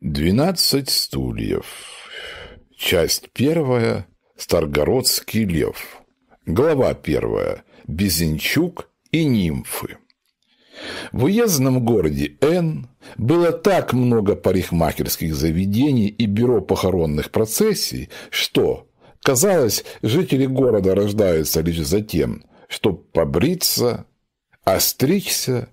Двенадцать стульев. Часть первая. Старгородский лев. Глава первая. Безенчук и нимфы. В уездном городе Н было так много парикмахерских заведений и бюро похоронных процессий, что, казалось, жители города рождаются лишь за тем, чтобы побриться, остричься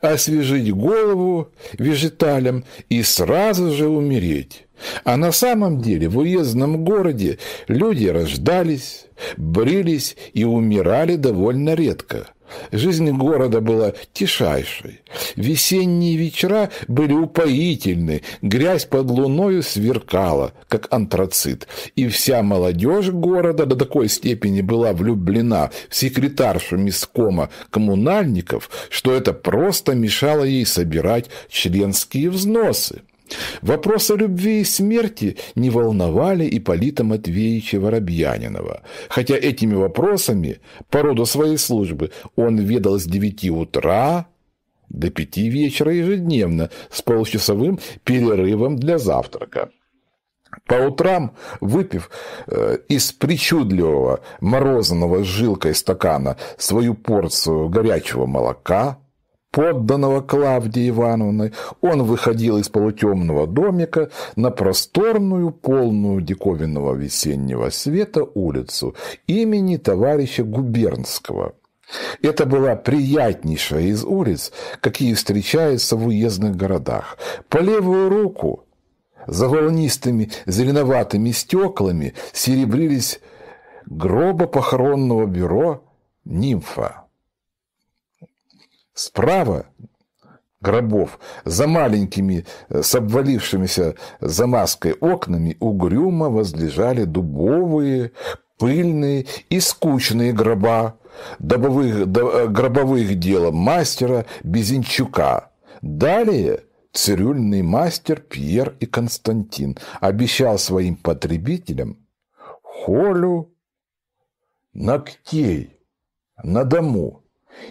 освежить голову вежиталем и сразу же умереть. А на самом деле в уездном городе люди рождались, брились и умирали довольно редко. Жизнь города была тишайшей. Весенние вечера были упоительны, грязь под луною сверкала, как антрацит. И вся молодежь города до такой степени была влюблена в секретаршу мискома коммунальников, что это просто мешало ей собирать членские взносы. Вопросы любви и смерти не волновали Ипполита Матвеевича Воробьянинова, хотя этими вопросами по роду своей службы он ведал с девяти утра до пяти вечера ежедневно с полчасовым перерывом для завтрака. По утрам, выпив э, из причудливого морозного с жилкой стакана свою порцию горячего молока, подданного Клавдии Ивановны, он выходил из полутемного домика на просторную, полную диковинного весеннего света улицу имени товарища Губернского. Это была приятнейшая из улиц, какие встречаются в уездных городах. По левую руку за волнистыми зеленоватыми стеклами серебрились гроба похоронного бюро «Нимфа». Справа гробов, за маленькими, э, с обвалившимися за маской окнами, угрюмо возлежали дубовые, пыльные и скучные гроба добовых, до, э, гробовых дел мастера Безинчука. Далее цирюльный мастер Пьер и Константин обещал своим потребителям холю ногтей на дому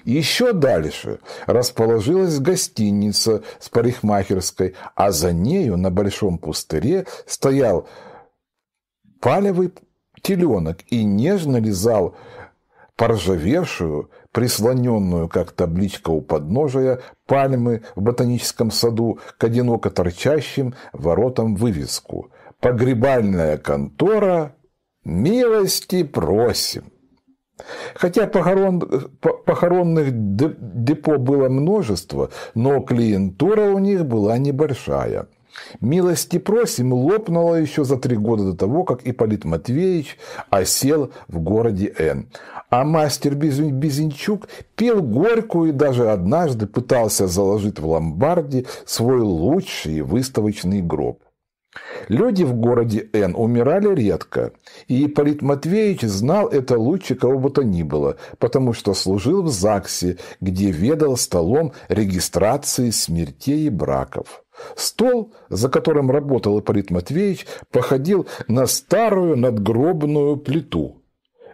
еще дальше расположилась гостиница с парикмахерской, а за нею на большом пустыре стоял палевый теленок и нежно лизал поржавевшую, прислоненную, как табличка у подножия, пальмы в ботаническом саду к одиноко торчащим воротам вывеску «Погребальная контора. Милости просим!» Хотя похорон, похоронных депо было множество, но клиентура у них была небольшая. Милости просим лопнула еще за три года до того, как Ипполит Матвеевич осел в городе Н. А мастер Безенчук пил горькую и даже однажды пытался заложить в ломбарде свой лучший выставочный гроб. Люди в городе Н умирали редко, и Ипполит Матвеевич знал это лучше кого бы то ни было, потому что служил в ЗАГСе, где ведал столом регистрации смертей и браков. Стол, за которым работал Ипполит Матвеевич, походил на старую надгробную плиту.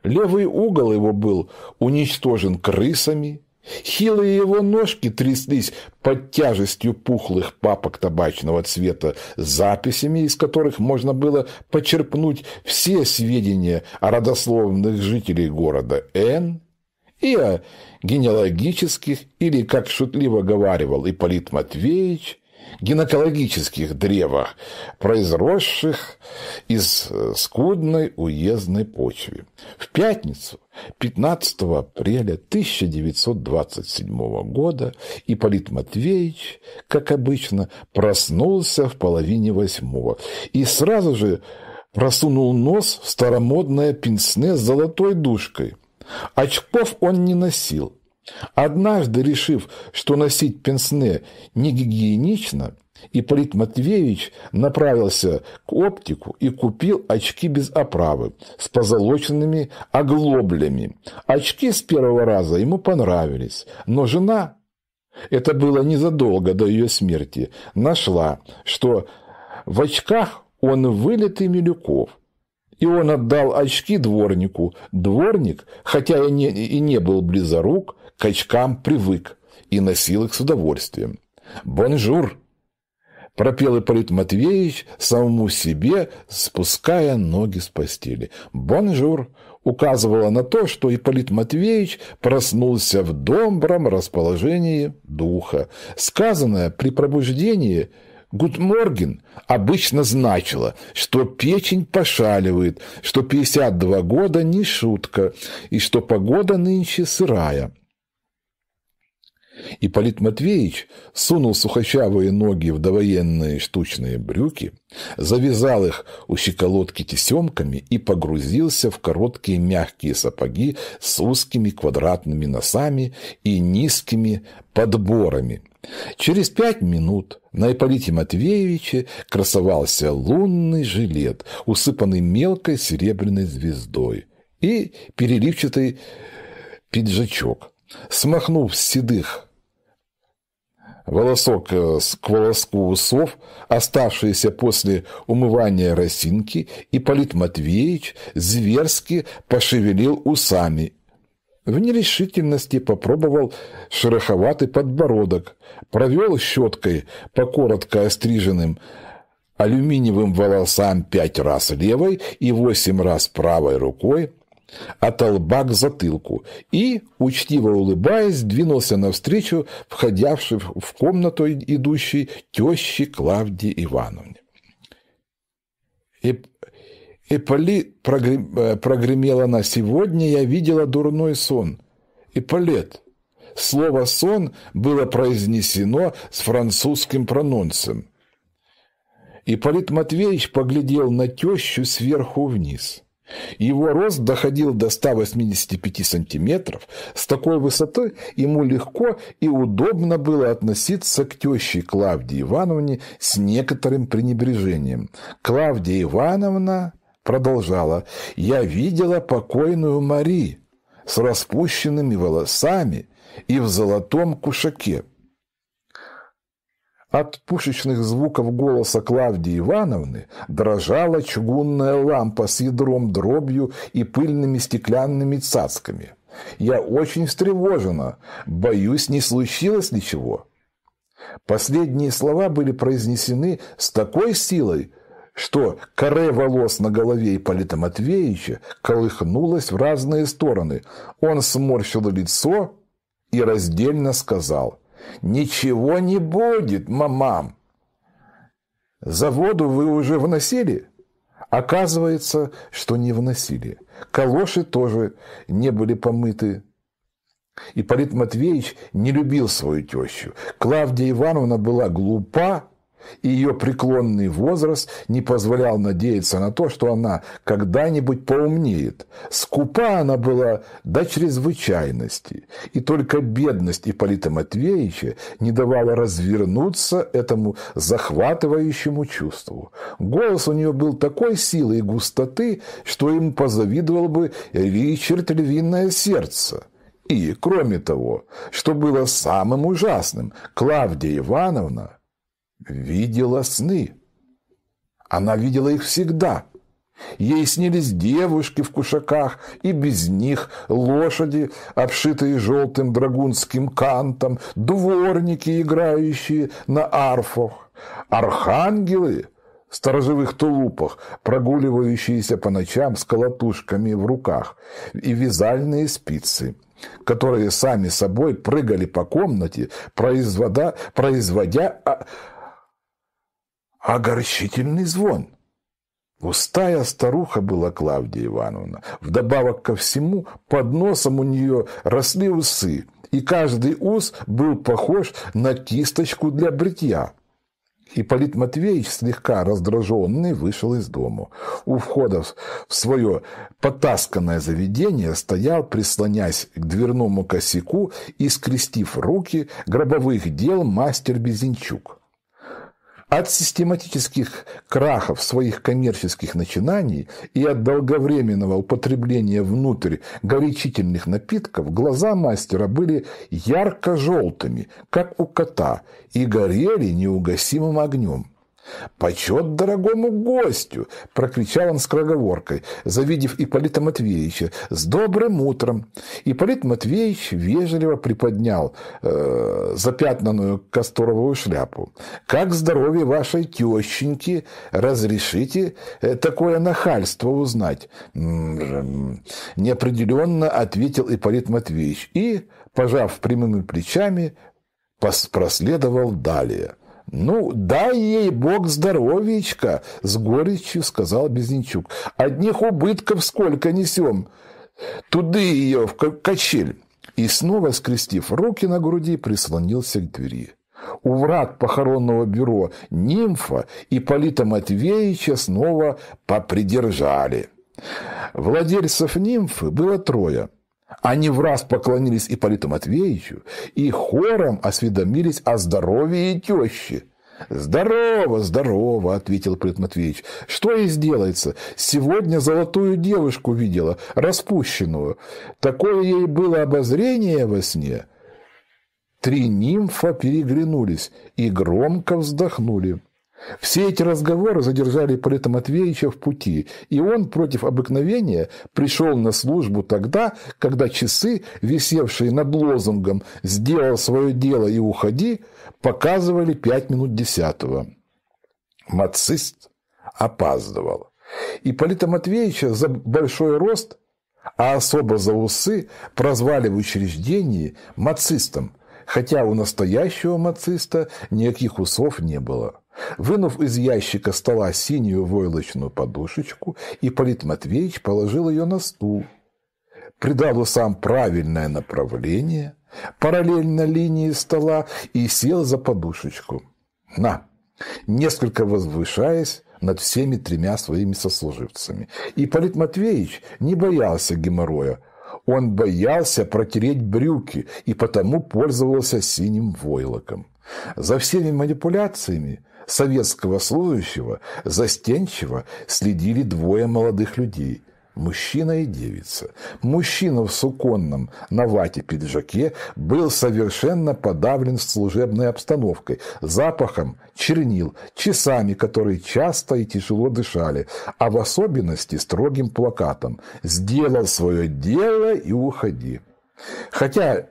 Левый угол его был уничтожен крысами – Хилые его ножки тряслись под тяжестью пухлых папок табачного цвета с записями, из которых можно было почерпнуть все сведения о родословных жителей города Н и о генеалогических, или, как шутливо говаривал Ипполит Матвеевич, гинекологических древах, произросших из э, скудной уездной почвы. В пятницу 15 апреля 1927 года Ипполит Матвеевич, как обычно, проснулся в половине восьмого и сразу же просунул нос в старомодное пенсне с золотой душкой. Очков он не носил. Однажды, решив, что носить пенсне не гигиенично, Ипполит Матвеевич направился к оптику и купил очки без оправы с позолоченными оглоблями. Очки с первого раза ему понравились, но жена, это было незадолго до ее смерти, нашла, что в очках он вылитый Милюков. И он отдал очки дворнику. Дворник, хотя и не, и не был близорук, к очкам привык и носил их с удовольствием. «Бонжур!» пропел Ипполит Матвеевич самому себе, спуская ноги с постели. «Бонжур!» указывала на то, что Ипполит Матвеевич проснулся в добром расположении духа. Сказанное при пробуждении «Гудморген» обычно значило, что печень пошаливает, что 52 года не шутка и что погода нынче сырая. И Полит Матвеевич сунул сухощавые ноги в довоенные штучные брюки, завязал их у щиколотки тесемками и погрузился в короткие мягкие сапоги с узкими квадратными носами и низкими подборами. Через пять минут на Ипполите Матвеевиче красовался лунный жилет, усыпанный мелкой серебряной звездой, и переливчатый пиджачок. Смахнув с седых волосок э, к волоску усов, оставшиеся после умывания росинки, и Полит Матвеевич зверски пошевелил усами. В нерешительности попробовал шероховатый подбородок, провел щеткой по коротко остриженным алюминиевым волосам пять раз левой и восемь раз правой рукой, от лба к затылку и, учтиво улыбаясь, двинулся навстречу входявшей в комнату идущей тещи Клавдии Ивановне. И Эполит э, прогремела на сегодня, я видела дурной сон. Эполет. Слово «сон» было произнесено с французским прононсом. Ипполит Матвеевич поглядел на тещу сверху вниз. Его рост доходил до 185 сантиметров. С такой высотой ему легко и удобно было относиться к теще Клавдии Ивановне с некоторым пренебрежением. Клавдия Ивановна продолжала «Я видела покойную Мари с распущенными волосами и в золотом кушаке». От пушечных звуков голоса Клавдии Ивановны дрожала чугунная лампа с ядром дробью и пыльными стеклянными цацками. Я очень встревожена. Боюсь, не случилось ничего. Последние слова были произнесены с такой силой, что коре волос на голове Ипполита Матвеевича колыхнулось в разные стороны. Он сморщил лицо и раздельно сказал – Ничего не будет, мамам. За воду вы уже вносили? Оказывается, что не вносили. Калоши тоже не были помыты. И Ипполит Матвеевич не любил свою тещу. Клавдия Ивановна была глупа и ее преклонный возраст не позволял надеяться на то, что она когда-нибудь поумнеет. Скупа она была до чрезвычайности, и только бедность Ипполита Матвеевича не давала развернуться этому захватывающему чувству. Голос у нее был такой силы и густоты, что им позавидовал бы Ричард Львиное Сердце. И, кроме того, что было самым ужасным, Клавдия Ивановна видела сны. Она видела их всегда. Ей снились девушки в кушаках и без них, лошади, обшитые желтым драгунским кантом, дворники, играющие на арфах, архангелы в сторожевых тулупах, прогуливающиеся по ночам с колотушками в руках, и вязальные спицы, которые сами собой прыгали по комнате, производя... производя а, огорчительный звон. Пустая старуха была Клавдия Ивановна. Вдобавок ко всему, под носом у нее росли усы, и каждый ус был похож на кисточку для бритья. Ипполит Матвеевич, слегка раздраженный, вышел из дому. У входа в свое потасканное заведение стоял, прислонясь к дверному косяку и скрестив руки, гробовых дел мастер Безинчук. От систематических крахов своих коммерческих начинаний и от долговременного употребления внутрь горячительных напитков глаза мастера были ярко-желтыми, как у кота, и горели неугасимым огнем. «Почет дорогому гостю!» – прокричал он скороговоркой, завидев Ипполита Матвеевича. «С добрым утром!» Ипполит Матвеевич вежливо приподнял э, запятнанную касторовую шляпу. «Как здоровье вашей тещеньки? Разрешите э, такое нахальство узнать?» Неопределенно ответил Ипполит Матвеевич и, пожав прямыми плечами, проследовал далее – «Ну, дай ей Бог здоровечка!» — с горечью сказал Безничук. «Одних убытков сколько несем! Туды ее, в качель!» И снова, скрестив руки на груди, прислонился к двери. У врат похоронного бюро «Нимфа» и Полита Матвеевича снова попридержали. Владельцев «Нимфы» было трое – они в раз поклонились Ипполиту Матвеевичу и хором осведомились о здоровье тещи. «Здорово, здорово!» – ответил Прит Матвеевич. «Что ей сделается? Сегодня золотую девушку видела, распущенную. Такое ей было обозрение во сне». Три нимфа переглянулись и громко вздохнули. Все эти разговоры задержали Полита Матвеевича в пути, и он против обыкновения пришел на службу тогда, когда часы, висевшие над лозунгом «Сделал свое дело и уходи», показывали пять минут десятого. Мацист опаздывал. И Полита Матвеевича за большой рост, а особо за усы, прозвали в учреждении мацистом – хотя у настоящего мациста никаких усов не было. Вынув из ящика стола синюю войлочную подушечку, Ипполит Матвеевич положил ее на стул, придал усам правильное направление, параллельно линии стола, и сел за подушечку. На! Несколько возвышаясь, над всеми тремя своими сослуживцами. Ипполит Матвеевич не боялся геморроя, он боялся протереть брюки и потому пользовался синим войлоком. За всеми манипуляциями советского служащего застенчиво следили двое молодых людей – мужчина и девица. Мужчина в суконном на вате пиджаке был совершенно подавлен служебной обстановкой, запахом чернил, часами, которые часто и тяжело дышали, а в особенности строгим плакатом «Сделал свое дело и уходи». Хотя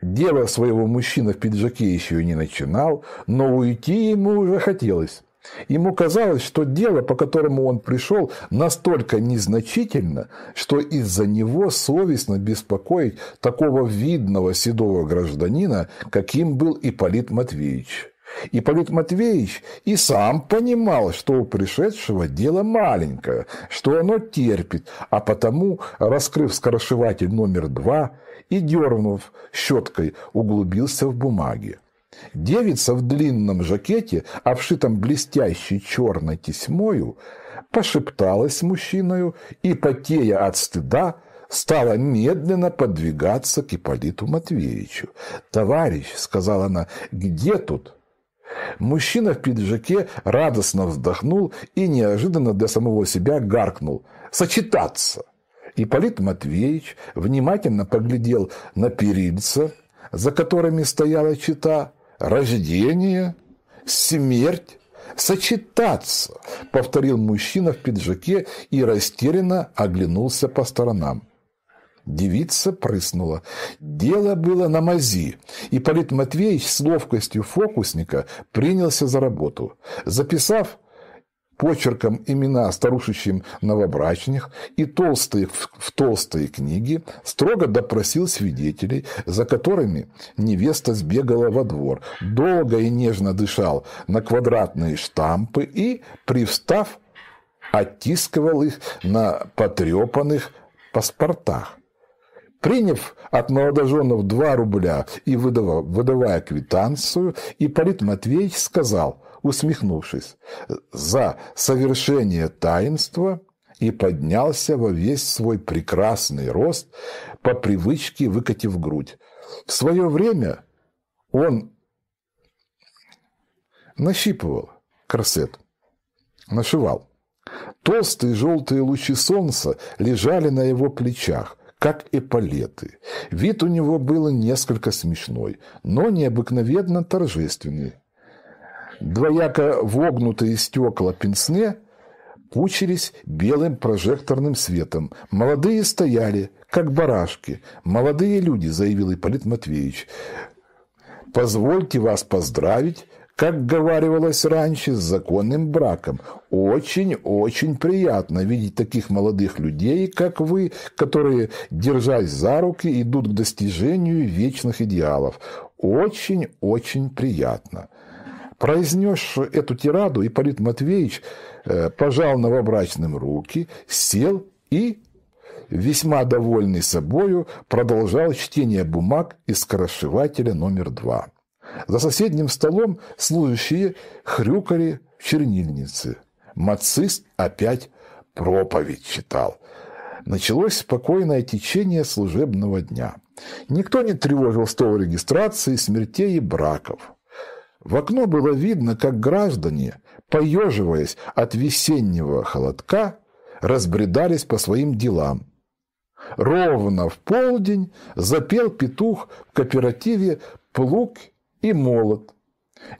дело своего мужчина в пиджаке еще и не начинал, но уйти ему уже хотелось. Ему казалось, что дело, по которому он пришел, настолько незначительно, что из-за него совестно беспокоить такого видного седого гражданина, каким был Ипполит Матвеевич. Ипполит Матвеевич и сам понимал, что у пришедшего дело маленькое, что оно терпит, а потому, раскрыв скоршеватель номер два и дернув щеткой, углубился в бумаги. Девица в длинном жакете, обшитом блестящей черной тесьмою, пошепталась с мужчиною и, потея от стыда, стала медленно подвигаться к Ипполиту Матвеевичу. «Товарищ», — сказала она, — «где тут?» Мужчина в пиджаке радостно вздохнул и неожиданно для самого себя гаркнул. «Сочетаться!» Ипполит Матвеевич внимательно поглядел на перильца, за которыми стояла чита, рождение, смерть сочетаться, повторил мужчина в пиджаке и растерянно оглянулся по сторонам. Девица прыснула. Дело было на мази, и Полит Матвеевич с ловкостью фокусника принялся за работу. Записав почерком имена старушечьим новобрачных и толстые, в толстые книги строго допросил свидетелей, за которыми невеста сбегала во двор, долго и нежно дышал на квадратные штампы и, привстав, оттискивал их на потрепанных паспортах. Приняв от молодоженов два рубля и выдавая, выдавая квитанцию, Ипполит Матвеевич сказал – усмехнувшись, за совершение таинства и поднялся во весь свой прекрасный рост, по привычке выкатив грудь. В свое время он нащипывал корсет, нашивал. Толстые желтые лучи солнца лежали на его плечах, как эполеты. Вид у него был несколько смешной, но необыкновенно торжественный. Двояко вогнутые стекла пенсне пучились белым прожекторным светом. Молодые стояли, как барашки. «Молодые люди», — заявил Ипполит Матвеевич. «Позвольте вас поздравить» как говорилось раньше, с законным браком. Очень-очень приятно видеть таких молодых людей, как вы, которые, держась за руки, идут к достижению вечных идеалов. Очень-очень приятно. Произнес эту тираду, Ипполит Матвеевич э, пожал новобрачным руки, сел и, весьма довольный собою, продолжал чтение бумаг из скоросшивателя номер два. За соседним столом служащие хрюкали в чернильнице. Мацист опять проповедь читал. Началось спокойное течение служебного дня. Никто не тревожил стол регистрации, смертей и браков. В окно было видно, как граждане, поеживаясь от весеннего холодка, разбредались по своим делам. Ровно в полдень запел петух в кооперативе «Плуг и молот».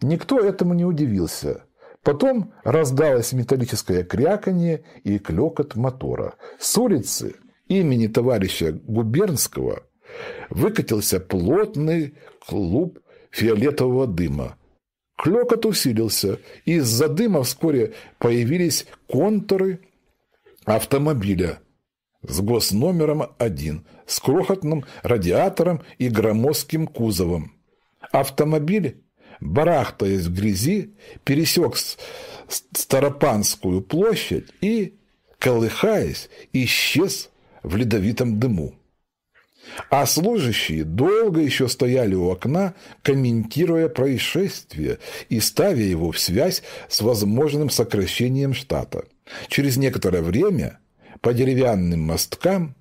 Никто этому не удивился. Потом раздалось металлическое кряканье и клекот мотора. С улицы имени товарища Губернского выкатился плотный клуб фиолетового дыма, Клёкот усилился, и из-за дыма вскоре появились контуры автомобиля с госномером один, с крохотным радиатором и громоздким кузовом. Автомобиль, барахтаясь в грязи, пересек Старопанскую площадь и, колыхаясь, исчез в ледовитом дыму. А служащие долго еще стояли у окна, комментируя происшествие и ставя его в связь с возможным сокращением штата. Через некоторое время по деревянным мосткам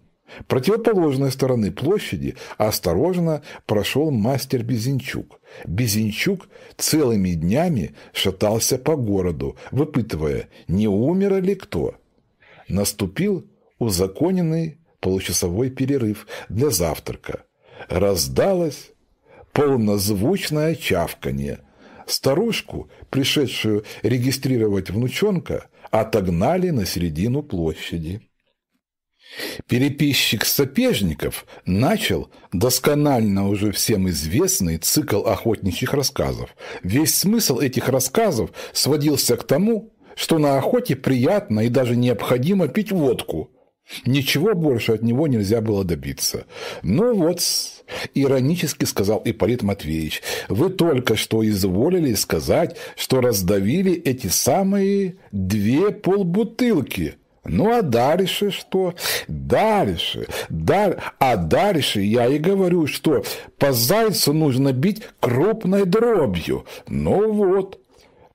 противоположной стороны площади осторожно прошел мастер Безенчук. Безенчук целыми днями шатался по городу, выпытывая, не умер ли кто. Наступил узаконенный получасовой перерыв для завтрака. Раздалось полнозвучное чавканье. Старушку, пришедшую регистрировать внучонка, отогнали на середину площади. Переписчик сапежников начал досконально уже всем известный цикл охотничьих рассказов. Весь смысл этих рассказов сводился к тому, что на охоте приятно и даже необходимо пить водку, Ничего больше от него нельзя было добиться. Ну вот, иронически сказал Ипполит Матвеевич, вы только что изволили сказать, что раздавили эти самые две полбутылки. Ну а дальше что? Дальше, даль... а дальше я и говорю, что по зайцу нужно бить крупной дробью. Ну вот,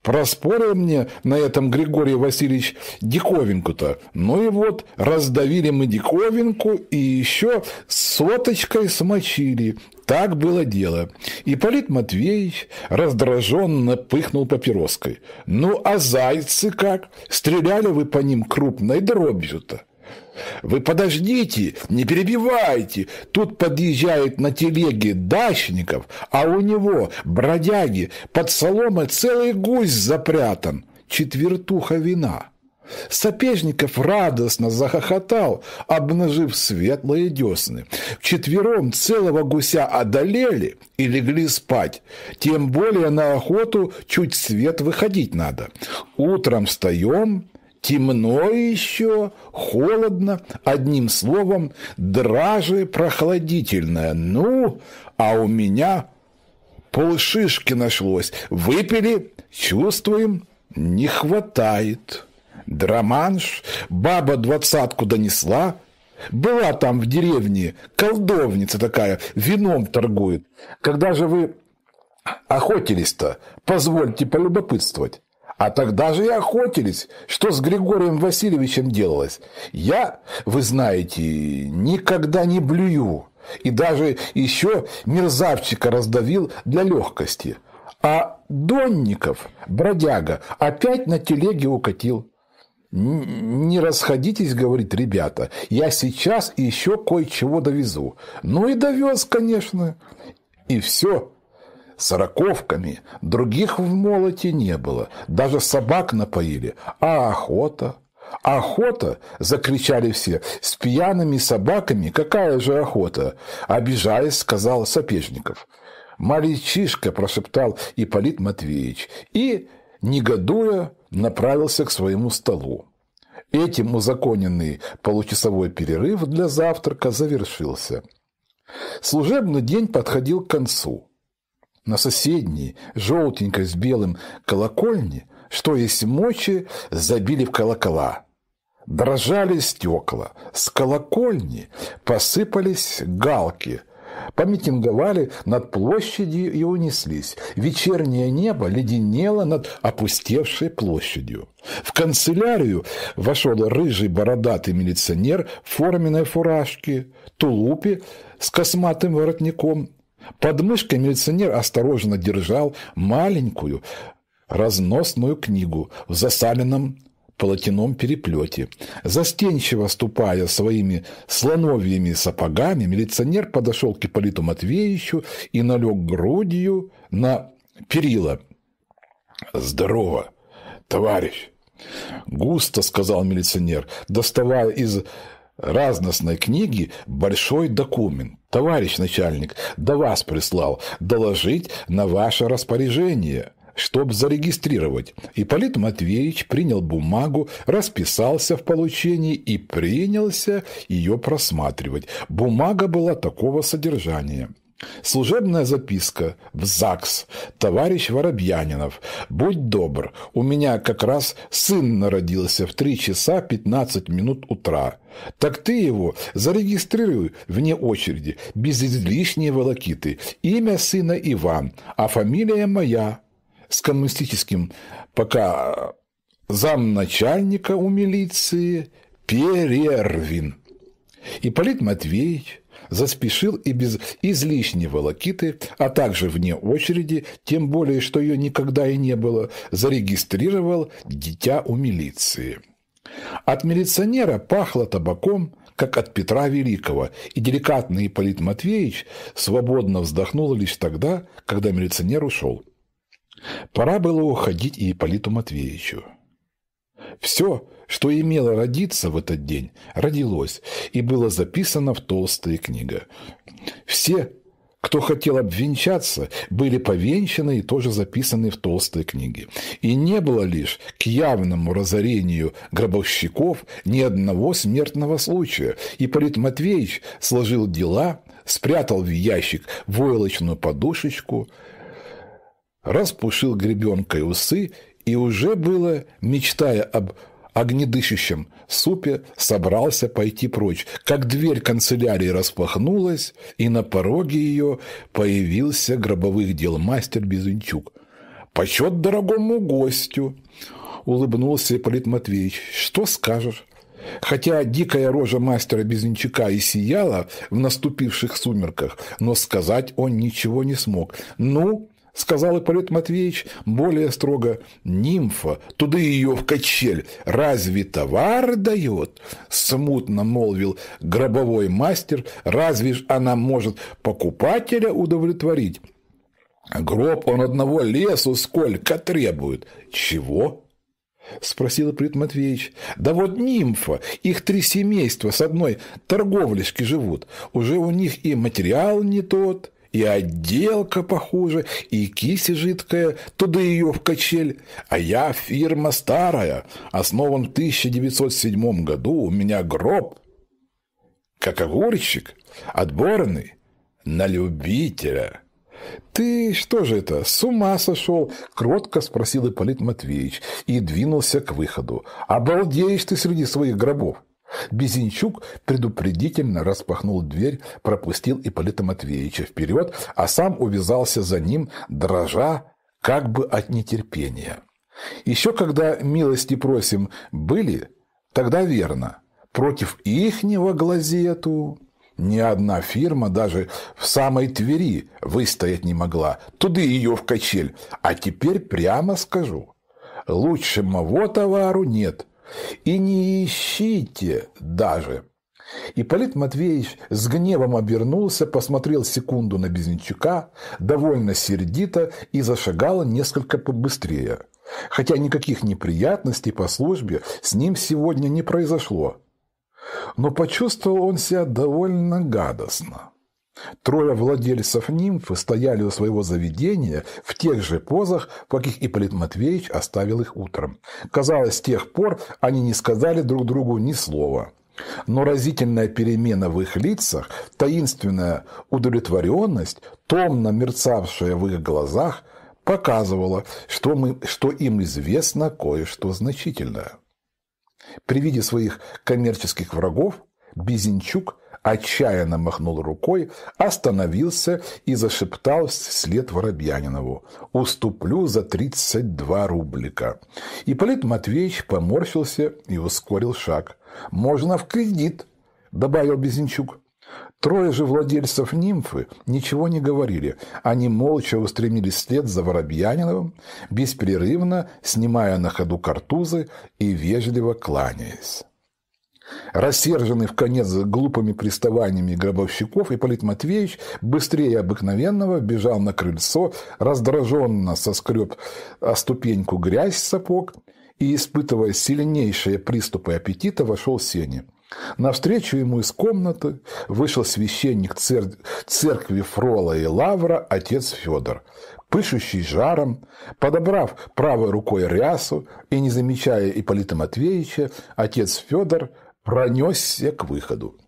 Проспорил мне на этом Григорий Васильевич диковинку-то. Ну и вот, раздавили мы диковинку и еще соточкой смочили. Так было дело. И Полит Матвеевич раздраженно пыхнул папироской. Ну а зайцы как? Стреляли вы по ним крупной дробью-то. Вы подождите, не перебивайте. Тут подъезжает на телеге дачников, а у него, бродяги, под соломой целый гусь запрятан. Четвертуха вина. Сапежников радостно захохотал, обнажив светлые десны. Вчетвером целого гуся одолели и легли спать. Тем более на охоту чуть свет выходить надо. Утром встаем, темно еще, холодно, одним словом, дражи прохладительное. Ну, а у меня полшишки нашлось. Выпили, чувствуем, не хватает. Драманш, баба двадцатку донесла. Была там в деревне колдовница такая, вином торгует. Когда же вы охотились-то? Позвольте полюбопытствовать. А тогда же и охотились. Что с Григорием Васильевичем делалось? Я, вы знаете, никогда не блюю. И даже еще мерзавчика раздавил для легкости. А Донников, бродяга, опять на телеге укатил. «Не расходитесь, — говорит, — ребята, я сейчас еще кое-чего довезу». Ну и довез, конечно. И все сороковками. Других в молоте не было. Даже собак напоили. А охота? «Охота!» – закричали все. «С пьяными собаками какая же охота?» – обижаясь, сказал Сапежников. «Мальчишка!» – прошептал Ипполит Матвеевич. И, негодуя, направился к своему столу. Этим узаконенный получасовой перерыв для завтрака завершился. Служебный день подходил к концу. На соседней, желтенькой с белым колокольне, что есть мочи, забили в колокола. Дрожали стекла, с колокольни посыпались галки – Помитинговали над площадью и унеслись. Вечернее небо леденело над опустевшей площадью. В канцелярию вошел рыжий бородатый милиционер в форменной фуражке, тулупе с косматым воротником под мышкой милиционер осторожно держал маленькую разносную книгу в засаленном полотеном переплете. Застенчиво ступая своими слоновьими сапогами, милиционер подошел к Ипполиту Матвеевичу и налег грудью на перила. «Здорово, товарищ!» Густо сказал милиционер, доставая из разностной книги большой документ. Товарищ начальник, до вас прислал доложить на ваше распоряжение чтоб зарегистрировать. Ипполит Матвеевич принял бумагу, расписался в получении и принялся ее просматривать. Бумага была такого содержания. Служебная записка в ЗАГС. Товарищ Воробьянинов, будь добр, у меня как раз сын народился в 3 часа 15 минут утра. Так ты его зарегистрируй вне очереди, без излишней волокиты. Имя сына Иван, а фамилия моя. С коммунистическим пока замначальника у милиции Перервин. Ипполит Матвеевич заспешил и без излишнего лакиты, а также вне очереди, тем более, что ее никогда и не было, зарегистрировал дитя у милиции. От милиционера пахло табаком, как от Петра Великого, и деликатный Ипполит Матвеевич свободно вздохнул лишь тогда, когда милиционер ушел. Пора было уходить и Ипполиту Матвеевичу. Все, что имело родиться в этот день, родилось и было записано в толстые книги. Все, кто хотел обвенчаться, были повенчаны и тоже записаны в толстые книги. И не было лишь к явному разорению гробовщиков ни одного смертного случая. И Полит Матвеевич сложил дела, спрятал в ящик войлочную подушечку, распушил гребенкой усы и уже было, мечтая об огнедышащем супе, собрался пойти прочь, как дверь канцелярии распахнулась, и на пороге ее появился гробовых дел мастер Безунчук. «Почет дорогому гостю!» – улыбнулся Ипполит Матвеевич. «Что скажешь?» Хотя дикая рожа мастера Безенчака и сияла в наступивших сумерках, но сказать он ничего не смог. «Ну, сказал Ипполит Матвеевич более строго, «Нимфа, туда ее в качель, разве товар дает?» Смутно молвил гробовой мастер, «Разве ж она может покупателя удовлетворить?» «Гроб он одного лесу сколько требует?» «Чего?» — спросил Ипполит Матвеевич. «Да вот нимфа, их три семейства с одной торговлишки живут. Уже у них и материал не тот, и отделка похуже, и кисть жидкая, туда ее в качель. А я фирма старая, основан в 1907 году, у меня гроб. Как огурчик, отборный, на любителя». «Ты что же это, с ума сошел?» – кротко спросил Ипполит Матвеевич и двинулся к выходу. «Обалдеешь ты среди своих гробов!» Безинчук предупредительно распахнул дверь, пропустил Ипполита Матвеевича вперед, а сам увязался за ним, дрожа как бы от нетерпения. Еще когда милости просим были, тогда верно, против ихнего глазету ни одна фирма даже в самой Твери выстоять не могла, туды ее в качель, а теперь прямо скажу, лучшего товару нет – и не ищите даже». Ипполит Матвеевич с гневом обернулся, посмотрел секунду на Безничука, довольно сердито и зашагал несколько побыстрее. Хотя никаких неприятностей по службе с ним сегодня не произошло. Но почувствовал он себя довольно гадостно. Трое владельцев нимфы стояли у своего заведения в тех же позах, в каких Ипполит Матвеевич оставил их утром. Казалось, с тех пор они не сказали друг другу ни слова. Но разительная перемена в их лицах, таинственная удовлетворенность, томно мерцавшая в их глазах, показывала, что, мы, что им известно кое-что значительное. При виде своих коммерческих врагов Безенчук – отчаянно махнул рукой, остановился и зашептал вслед Воробьянинову «Уступлю за 32 рублика». Ипполит Матвеевич поморщился и ускорил шаг. «Можно в кредит», – добавил Безенчук. Трое же владельцев нимфы ничего не говорили. Они молча устремились вслед за Воробьяниновым, беспрерывно снимая на ходу картузы и вежливо кланяясь. Рассерженный в конец глупыми приставаниями гробовщиков, Ипполит Матвеевич быстрее обыкновенного бежал на крыльцо, раздраженно соскреб о ступеньку грязь сапог и, испытывая сильнейшие приступы аппетита, вошел в сени. Навстречу ему из комнаты вышел священник цер... церкви Фрола и Лавра, отец Федор. Пышущий жаром, подобрав правой рукой рясу и не замечая Ипполита Матвеевича, отец Федор пронесся к выходу.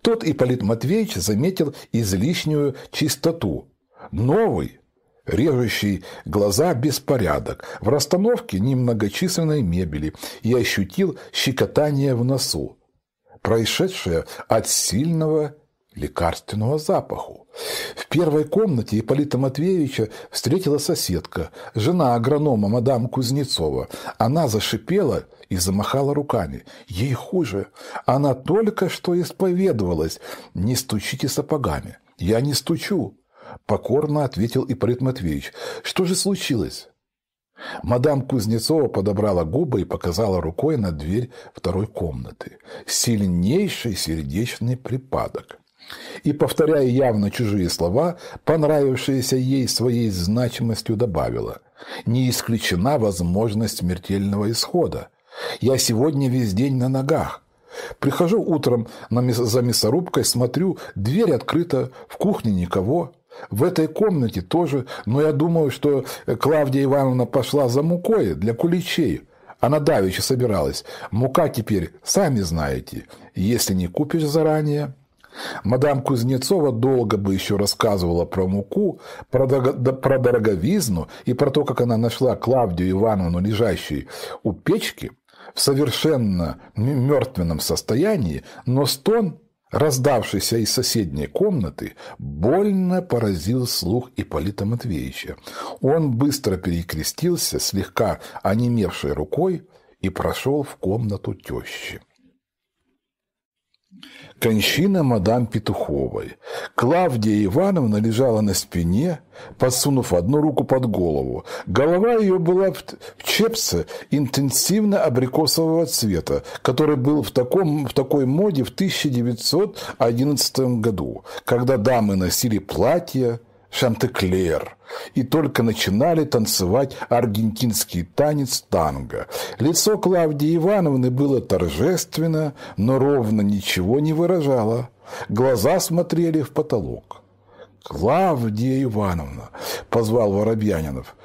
Тот Ипполит Матвеевич заметил излишнюю чистоту. Новый, режущий глаза беспорядок, в расстановке немногочисленной мебели и ощутил щекотание в носу, происшедшее от сильного лекарственного запаху. В первой комнате Ипполита Матвеевича встретила соседка, жена агронома мадам Кузнецова. Она зашипела и замахала руками. Ей хуже. Она только что исповедовалась. «Не стучите сапогами». «Я не стучу», – покорно ответил Ипполит Матвеевич. «Что же случилось?» Мадам Кузнецова подобрала губы и показала рукой на дверь второй комнаты. Сильнейший сердечный припадок. И, повторяя явно чужие слова, понравившаяся ей своей значимостью добавила «Не исключена возможность смертельного исхода. Я сегодня весь день на ногах. Прихожу утром на мяс за мясорубкой, смотрю, дверь открыта, в кухне никого». В этой комнате тоже, но я думаю, что Клавдия Ивановна пошла за мукой для куличей. Она давеча собиралась. Мука теперь, сами знаете, если не купишь заранее, Мадам Кузнецова долго бы еще рассказывала про муку, про, дорого, про дороговизну и про то, как она нашла Клавдию Ивановну, лежащей у печки, в совершенно мертвенном состоянии, но стон, раздавшийся из соседней комнаты, больно поразил слух Ипполита Матвеевича. Он быстро перекрестился, слегка онемевшей рукой, и прошел в комнату тещи кончина мадам Петуховой. Клавдия Ивановна лежала на спине, подсунув одну руку под голову. Голова ее была в чепце интенсивно абрикосового цвета, который был в, таком, в такой моде в 1911 году, когда дамы носили платья, Шантеклер. И только начинали танцевать аргентинский танец танго. Лицо Клавдии Ивановны было торжественно, но ровно ничего не выражало. Глаза смотрели в потолок. «Клавдия Ивановна!» – позвал Воробьянинов.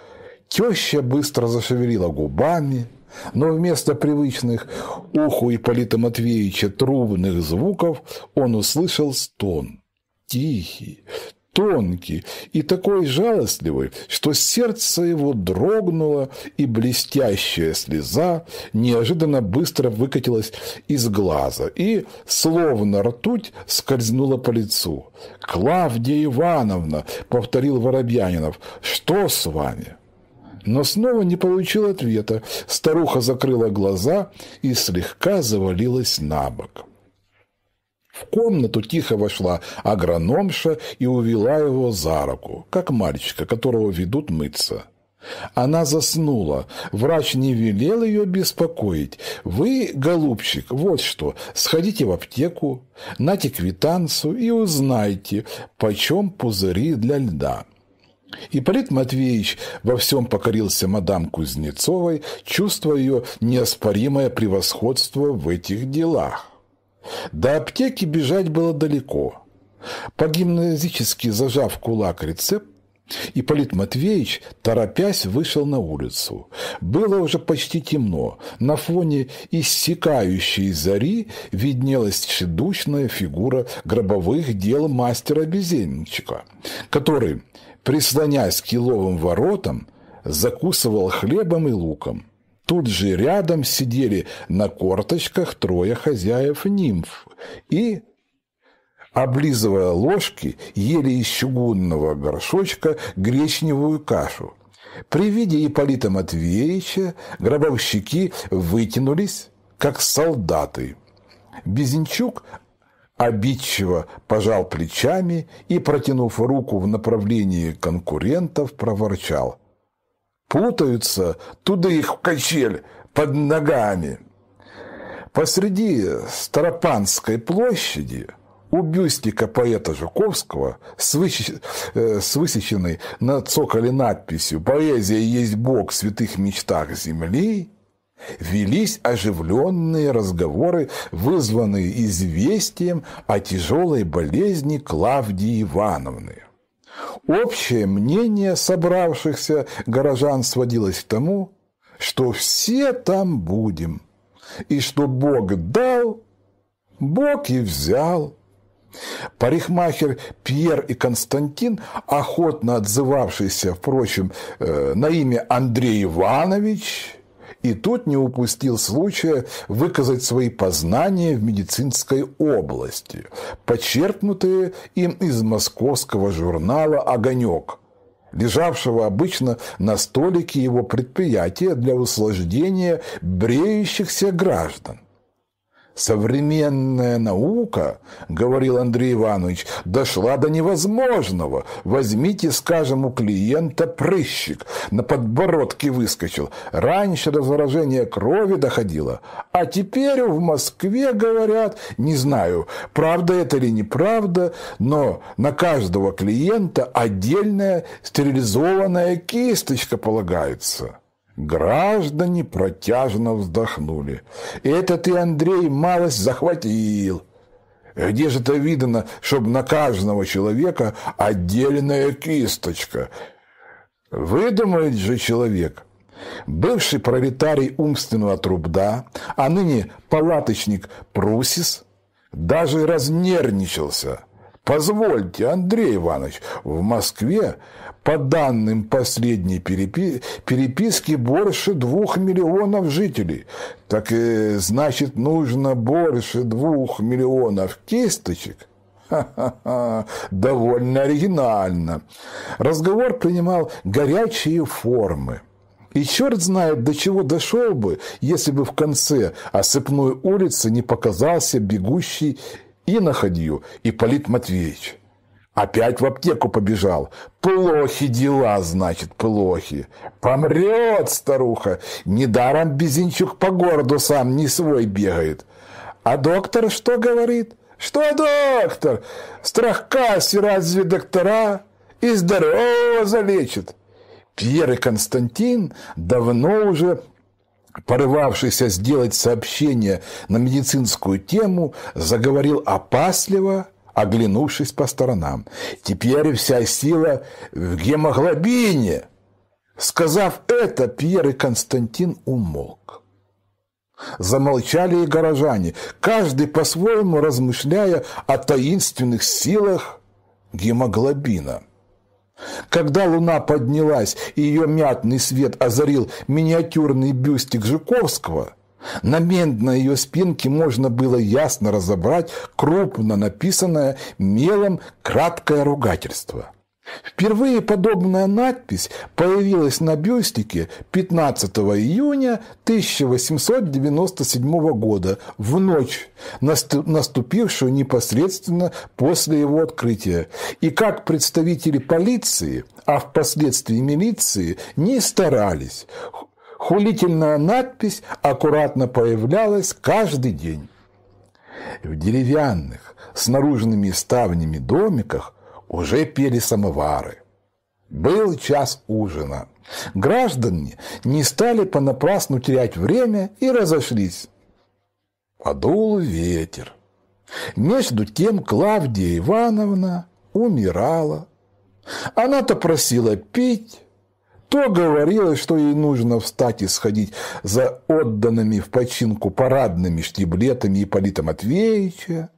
Теща быстро зашевелила губами, но вместо привычных уху Ипполита Матвеевича трубных звуков он услышал стон. Тихий, тонкий и такой жалостливый, что сердце его дрогнуло, и блестящая слеза неожиданно быстро выкатилась из глаза и, словно ртуть, скользнула по лицу. «Клавдия Ивановна!» – повторил Воробьянинов. «Что с вами?» но снова не получил ответа. Старуха закрыла глаза и слегка завалилась на бок. В комнату тихо вошла агрономша и увела его за руку, как мальчика, которого ведут мыться. Она заснула. Врач не велел ее беспокоить. «Вы, голубчик, вот что, сходите в аптеку, нате квитанцию и узнайте, почем пузыри для льда». Ипполит Матвеевич во всем покорился мадам Кузнецовой, чувствуя ее неоспоримое превосходство в этих делах. До аптеки бежать было далеко. По-гимназически зажав кулак рецепт, Ипполит Матвеевич, торопясь, вышел на улицу. Было уже почти темно. На фоне иссякающей зари виднелась тщедушная фигура гробовых дел мастера-безельничка, который, прислонясь к еловым воротам, закусывал хлебом и луком. Тут же рядом сидели на корточках трое хозяев нимф и, облизывая ложки, ели из чугунного горшочка гречневую кашу. При виде Ипполита Матвеевича гробовщики вытянулись, как солдаты. Безенчук обидчиво пожал плечами и, протянув руку в направлении конкурентов, проворчал – путаются, туда их в качель под ногами. Посреди Старопанской площади у бюстика поэта Жуковского с, высеч... Э, с высеченной на цоколе надписью «Поэзия есть Бог в святых мечтах земли» велись оживленные разговоры, вызванные известием о тяжелой болезни Клавдии Ивановны. Общее мнение собравшихся горожан сводилось к тому, что все там будем, и что Бог дал, Бог и взял. Парикмахер Пьер и Константин, охотно отзывавшийся, впрочем, э, на имя Андрей Иванович – и тут не упустил случая выказать свои познания в медицинской области, подчеркнутые им из московского журнала «Огонек», лежавшего обычно на столике его предприятия для услаждения бреющихся граждан. Современная наука, говорил Андрей Иванович, дошла до невозможного. Возьмите, скажем, у клиента прыщик, на подбородке выскочил. Раньше до заражения крови доходило, а теперь в Москве, говорят, не знаю, правда это или неправда, но на каждого клиента отдельная стерилизованная кисточка полагается. Граждане протяжно вздохнули. «Это ты, Андрей, малость захватил!» Где же это видно, чтобы на каждого человека отдельная кисточка? Выдумает же человек. Бывший пролетарий умственного труда, а ныне палаточник Прусис, даже разнервничался. Позвольте, Андрей Иванович, в Москве по данным последней переписки больше двух миллионов жителей. Так э, значит нужно больше двух миллионов кисточек? Ха-ха-ха, довольно оригинально. Разговор принимал горячие формы. И черт знает, до чего дошел бы, если бы в конце осыпной улицы не показался бегущий и Полит Матвеевич. Опять в аптеку побежал. Плохи дела, значит, плохи. Помрет старуха. Недаром Безинчук по городу сам не свой бегает. А доктор что говорит? Что доктор? Страхка разве доктора? И здорового залечит. Пьер и Константин давно уже порывавшийся сделать сообщение на медицинскую тему, заговорил опасливо, оглянувшись по сторонам. Теперь вся сила в гемоглобине. Сказав это, Пьер и Константин умолк. Замолчали и горожане, каждый по-своему размышляя о таинственных силах гемоглобина. Когда луна поднялась и ее мятный свет озарил миниатюрный бюстик Жуковского – на мент ее спинке можно было ясно разобрать крупно написанное мелом краткое ругательство. Впервые подобная надпись появилась на бюстике 15 июня 1897 года, в ночь, наступившую непосредственно после его открытия. И как представители полиции, а впоследствии милиции, не старались – хулительная надпись аккуратно появлялась каждый день. В деревянных с наружными ставнями домиках уже пели самовары. Был час ужина. Граждане не стали понапрасну терять время и разошлись. Подул ветер. Между тем Клавдия Ивановна умирала. Она-то просила пить, то говорилось, что ей нужно встать и сходить за отданными в починку парадными штиблетами Политом Матвеевича,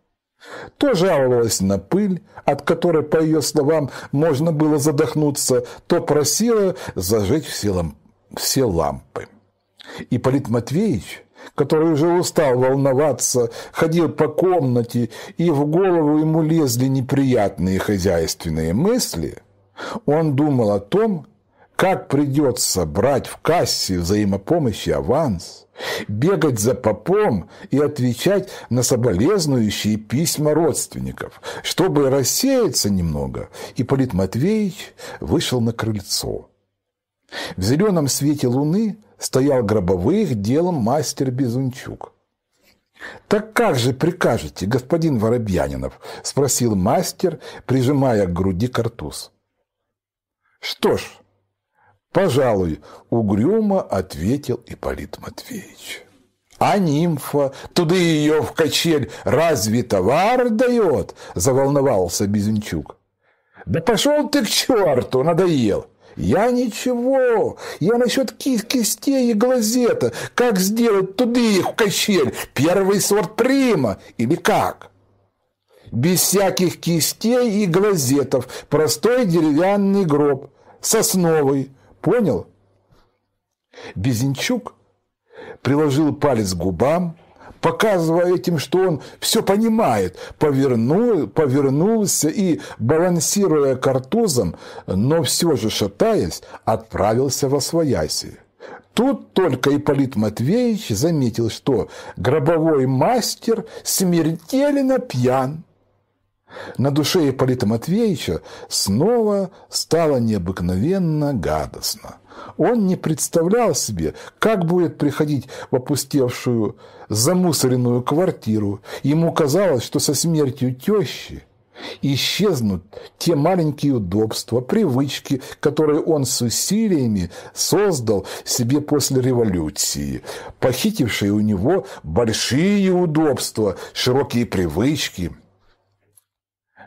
то жаловалась на пыль, от которой, по ее словам, можно было задохнуться, то просила зажечь все, лам... все лампы. Ипполит Матвеевич, который уже устал волноваться, ходил по комнате, и в голову ему лезли неприятные хозяйственные мысли, он думал о том, как придется брать в кассе взаимопомощи аванс, бегать за попом и отвечать на соболезнующие письма родственников. Чтобы рассеяться немного, и Полит Матвеевич вышел на крыльцо. В зеленом свете луны стоял гробовых делом мастер Безунчук. «Так как же прикажете, господин Воробьянинов?» – спросил мастер, прижимая к груди картуз. «Что ж, «Пожалуй», – угрюмо ответил Ипполит Матвеевич. «А нимфа? туда ее в качель разве товар дает?» – заволновался Безенчук. «Да пошел ты к черту, надоел!» «Я ничего, я насчет кистей и глазета. Как сделать туда их в качель? Первый сорт прима или как?» Без всяких кистей и глазетов простой деревянный гроб, сосновый, Понял? Безенчук приложил палец к губам, показывая этим, что он все понимает, повернул, повернулся и, балансируя картузом, но все же шатаясь, отправился во свояси. Тут только Ипполит Матвеевич заметил, что гробовой мастер смертельно пьян. На душе Ипполита Матвеевича снова стало необыкновенно гадостно. Он не представлял себе, как будет приходить в опустевшую, замусоренную квартиру. Ему казалось, что со смертью тещи исчезнут те маленькие удобства, привычки, которые он с усилиями создал себе после революции, похитившие у него большие удобства, широкие привычки –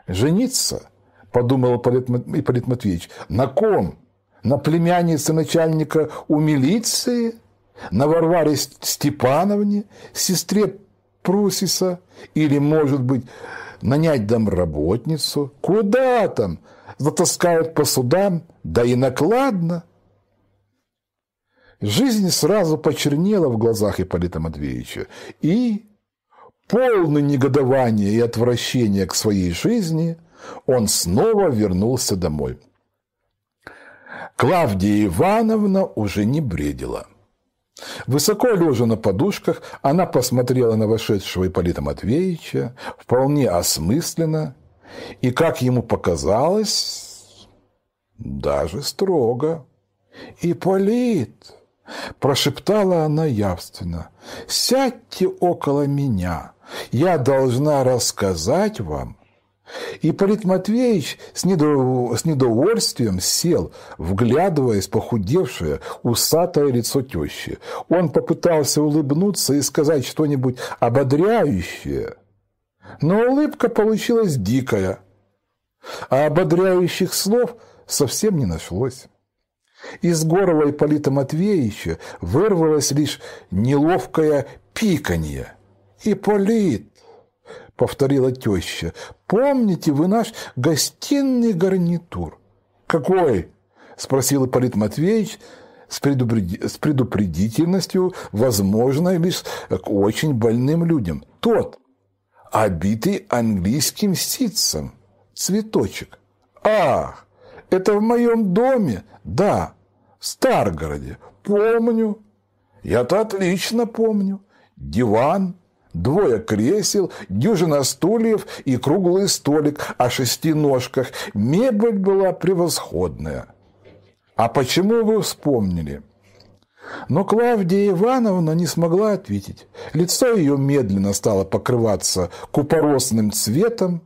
жениться, подумал Ипполит Матвеевич, на ком? На племяннице начальника у милиции? На Варваре Степановне? Сестре Прусиса? Или, может быть, нанять домработницу? Куда там? Затаскают по судам? Да и накладно. Жизнь сразу почернела в глазах Ипполита Матвеевича, и полный негодования и отвращения к своей жизни, он снова вернулся домой. Клавдия Ивановна уже не бредила. Высоко лежа на подушках, она посмотрела на вошедшего Ипполита Матвеевича вполне осмысленно и, как ему показалось, даже строго. «Ипполит!» Прошептала она явственно. «Сядьте около меня, я должна рассказать вам». И Полит Матвеевич с, недовольствием сел, вглядываясь похудевшее, усатое лицо тещи. Он попытался улыбнуться и сказать что-нибудь ободряющее, но улыбка получилась дикая, а ободряющих слов совсем не нашлось. Из горла Ипполита Матвеевича вырвалось лишь неловкое пиканье. «Ипполит!» — повторила теща. «Помните вы наш гостинный гарнитур?» «Какой?» — спросил Ипполит Матвеевич с, предупреди... с предупредительностью, возможной лишь к очень больным людям. «Тот, обитый английским ситцем, цветочек». «Ах!» Это в моем доме? Да, в Старгороде. Помню. Я-то отлично помню. Диван, двое кресел, дюжина стульев и круглый столик о шести ножках. Мебель была превосходная. А почему вы вспомнили? Но Клавдия Ивановна не смогла ответить. Лицо ее медленно стало покрываться купоросным цветом,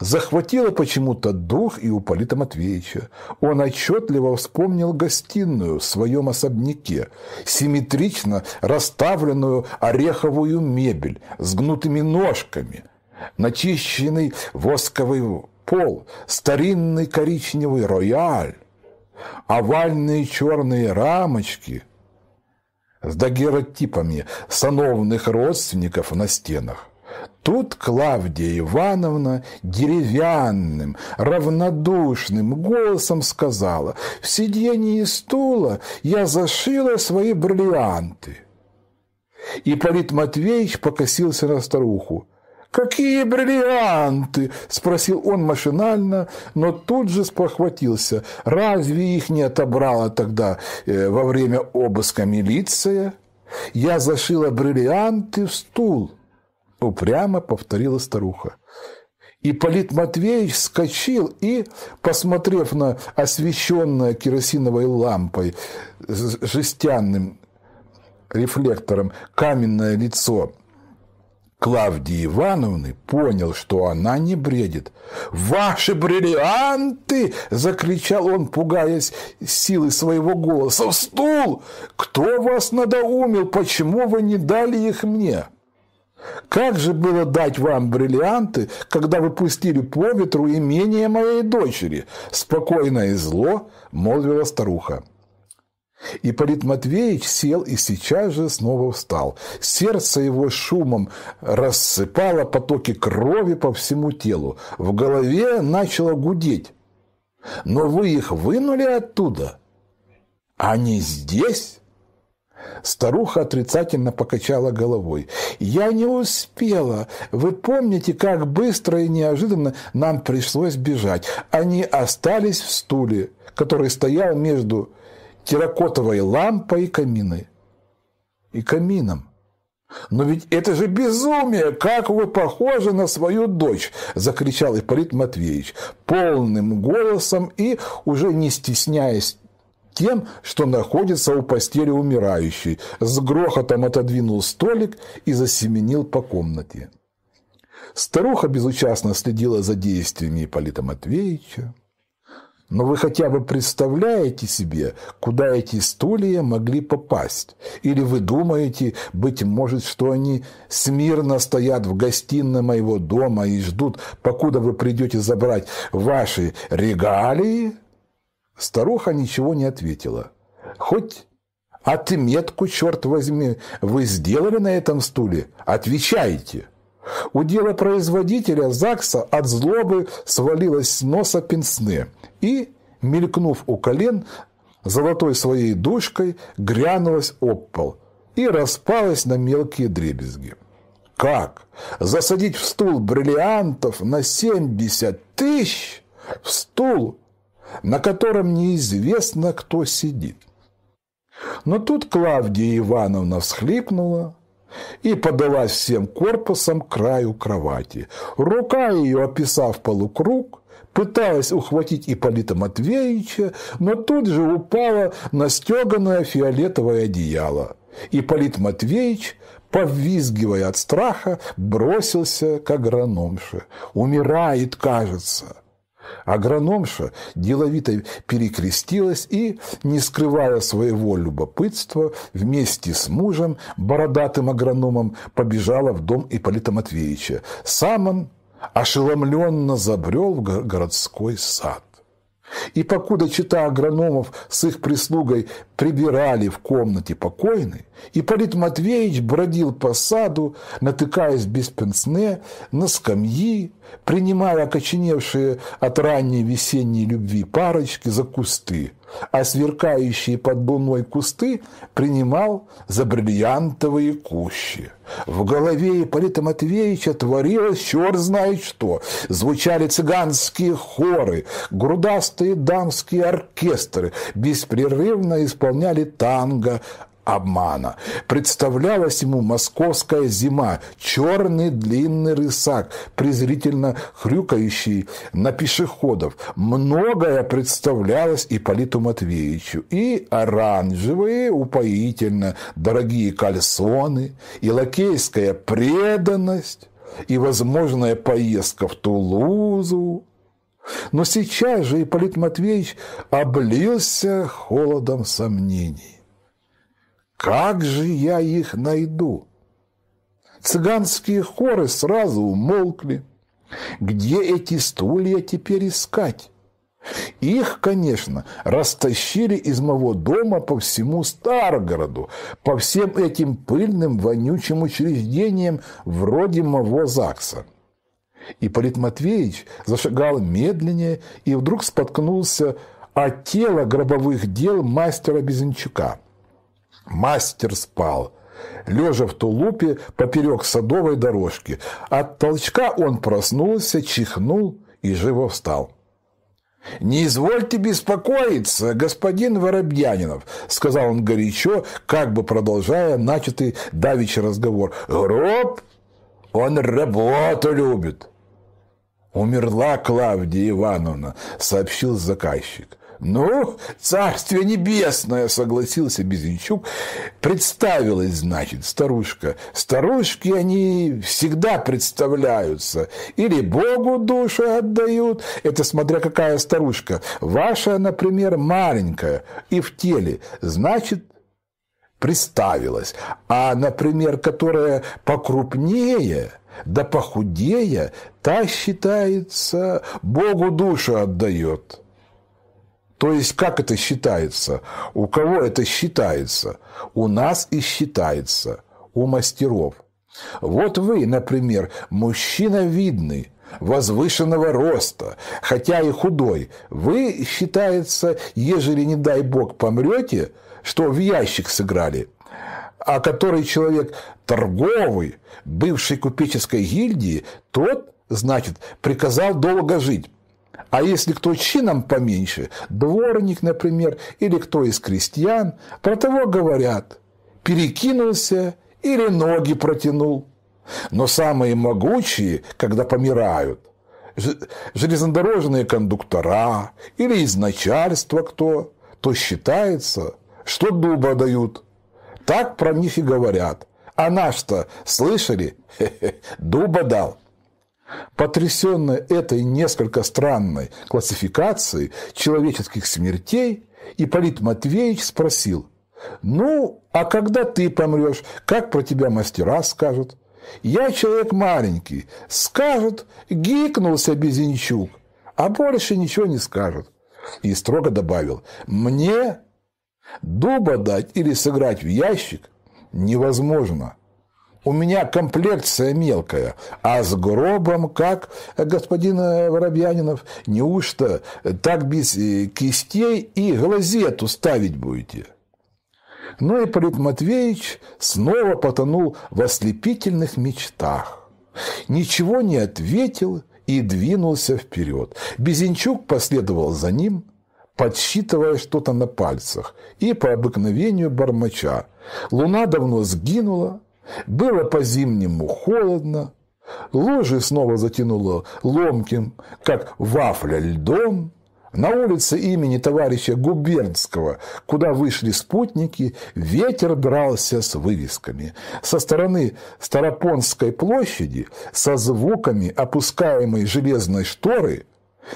Захватило почему-то дух и у Полита Матвеевича. Он отчетливо вспомнил гостиную в своем особняке, симметрично расставленную ореховую мебель с гнутыми ножками, начищенный восковый пол, старинный коричневый рояль, овальные черные рамочки с дагеротипами сановных родственников на стенах. Тут Клавдия Ивановна деревянным, равнодушным голосом сказала, «В сидении стула я зашила свои бриллианты». И Полит Матвеевич покосился на старуху. «Какие бриллианты?» – спросил он машинально, но тут же спохватился. «Разве их не отобрала тогда э, во время обыска милиция? Я зашила бриллианты в стул». – упрямо повторила старуха. И Полит Матвеевич вскочил и, посмотрев на освещенное керосиновой лампой с жестянным рефлектором каменное лицо Клавдии Ивановны, понял, что она не бредит. «Ваши бриллианты!» – закричал он, пугаясь силы своего голоса. «В стул! Кто вас надоумил? Почему вы не дали их мне?» Как же было дать вам бриллианты, когда вы пустили по ветру имение моей дочери? Спокойно и зло, молвила старуха. И Полит Матвеевич сел и сейчас же снова встал. Сердце его шумом рассыпало потоки крови по всему телу. В голове начало гудеть. «Но вы их вынули оттуда?» «Они здесь?» Старуха отрицательно покачала головой. «Я не успела. Вы помните, как быстро и неожиданно нам пришлось бежать. Они остались в стуле, который стоял между терракотовой лампой и каминой. И камином. «Но ведь это же безумие! Как вы похожи на свою дочь!» – закричал Ипполит Матвеевич полным голосом и, уже не стесняясь тем, что находится у постели умирающей, с грохотом отодвинул столик и засеменил по комнате. Старуха безучастно следила за действиями Ипполита Матвеевича. Но вы хотя бы представляете себе, куда эти стулья могли попасть? Или вы думаете, быть может, что они смирно стоят в гостиной моего дома и ждут, покуда вы придете забрать ваши регалии? Старуха ничего не ответила. «Хоть отметку, черт возьми, вы сделали на этом стуле? Отвечайте!» У дела производителя ЗАГСа от злобы свалилась с носа пенсне и, мелькнув у колен, золотой своей дужкой, грянулась об пол и распалась на мелкие дребезги. Как? Засадить в стул бриллиантов на 70 тысяч? В стул на котором неизвестно, кто сидит. Но тут Клавдия Ивановна всхлипнула и подалась всем корпусом к краю кровати. Рука ее, описав полукруг, пыталась ухватить Ипполита Матвеевича, но тут же упала на стеганое фиолетовое одеяло. Ипполит Матвеевич, повизгивая от страха, бросился к агрономше. «Умирает, кажется!» Агрономша деловито перекрестилась и, не скрывая своего любопытства, вместе с мужем, бородатым агрономом, побежала в дом Ипполита Матвеевича. Сам он ошеломленно забрел в городской сад. И покуда чита агрономов с их прислугой прибирали в комнате покойной, Ипполит Матвеевич бродил по саду, натыкаясь без пенсне, на скамьи, принимая окоченевшие от ранней весенней любви парочки за кусты, а сверкающие под луной кусты принимал за бриллиантовые кущи. В голове Ипполита Матвеевича творилось черт знает что. Звучали цыганские хоры, грудастые дамские оркестры, беспрерывно исполняли танго, обмана. Представлялась ему московская зима, черный длинный рысак, презрительно хрюкающий на пешеходов. Многое представлялось Ипполиту Матвеевичу. И оранжевые, упоительно дорогие кальсоны, и лакейская преданность, и возможная поездка в Тулузу, но сейчас же Ипполит Матвеевич облился холодом сомнений. Как же я их найду? Цыганские хоры сразу умолкли. Где эти стулья теперь искать? Их, конечно, растащили из моего дома по всему Старгороду, по всем этим пыльным, вонючим учреждениям вроде моего ЗАГСа. И Полит Матвеевич зашагал медленнее и вдруг споткнулся от тела гробовых дел мастера Безенчука – Мастер спал лежа в тулупе поперек садовой дорожки. От толчка он проснулся, чихнул и живо встал. «Не извольте беспокоиться, господин Воробьянинов», — сказал он горячо, как бы продолжая начатый давичий разговор. «Гроб? Он работу любит». «Умерла Клавдия Ивановна», — сообщил заказчик. Ну, царствие небесное, согласился Безенчук. Представилась, значит, старушка. Старушки, они всегда представляются. Или Богу душу отдают, это смотря какая старушка. Ваша, например, маленькая и в теле, значит, представилась. А, например, которая покрупнее – да похудее, та считается, Богу душу отдает. То есть, как это считается? У кого это считается? У нас и считается. У мастеров. Вот вы, например, мужчина видный, возвышенного роста, хотя и худой. Вы, считается, ежели, не дай бог, помрете, что в ящик сыграли, а который человек торговый, бывший купеческой гильдии, тот, значит, приказал долго жить. А если кто чином поменьше, дворник, например, или кто из крестьян, про того говорят, перекинулся или ноги протянул. Но самые могучие, когда помирают, железнодорожные кондуктора или из начальства кто, то считается, что дуба дают. Так про них и говорят. А наш-то, слышали, дуба дал потрясенная этой несколько странной классификацией человеческих смертей, Иполит Матвеевич спросил, «Ну, а когда ты помрешь, как про тебя мастера скажут?» «Я человек маленький, скажут, гикнулся Безенчук, а больше ничего не скажут». И строго добавил, «Мне дуба дать или сыграть в ящик невозможно». У меня комплекция мелкая, а с гробом, как господин э, Воробьянинов, неужто так без э, кистей и глазету ставить будете?» Но ну Ипполит Матвеевич снова потонул в ослепительных мечтах. Ничего не ответил и двинулся вперед. Безенчук последовал за ним, подсчитывая что-то на пальцах и по обыкновению бормоча. Луна давно сгинула, было по-зимнему холодно, ложи снова затянуло ломким, как вафля льдом. На улице имени товарища Губернского, куда вышли спутники, ветер дрался с вывесками. Со стороны Старопонской площади со звуками опускаемой железной шторы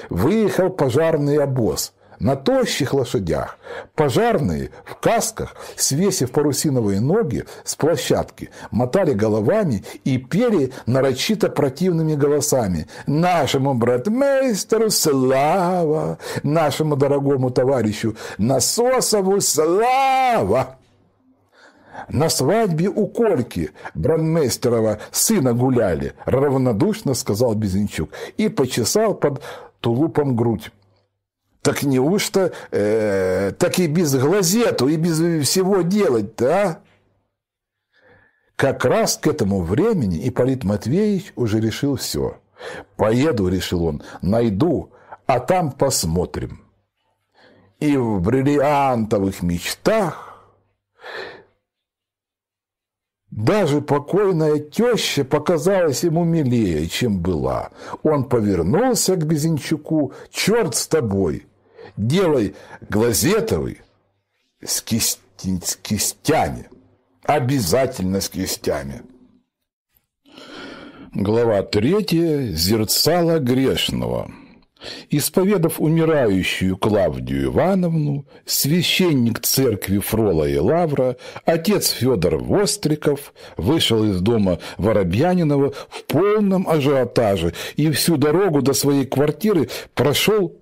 выехал пожарный обоз – на тощих лошадях, пожарные в касках, свесив парусиновые ноги с площадки, мотали головами и пели нарочито противными голосами «Нашему братмейстеру слава! Нашему дорогому товарищу Насосову слава!» На свадьбе у Кольки, бронмейстерова, сына гуляли, равнодушно сказал Безенчук и почесал под тулупом грудь. Так неужто, э, так и без глазету, и без всего делать-то, а? Как раз к этому времени Ипполит Матвеевич уже решил все. «Поеду», — решил он, — «найду, а там посмотрим». И в бриллиантовых мечтах даже покойная теща показалась ему милее, чем была. Он повернулся к Безенчуку. «Черт с тобой! делай глазетовый с, кисть, с кистями. Обязательно с кистями. Глава третья. Зерцало грешного. Исповедав умирающую Клавдию Ивановну, священник церкви Фрола и Лавра, отец Федор Востриков вышел из дома Воробьянинова в полном ажиотаже и всю дорогу до своей квартиры прошел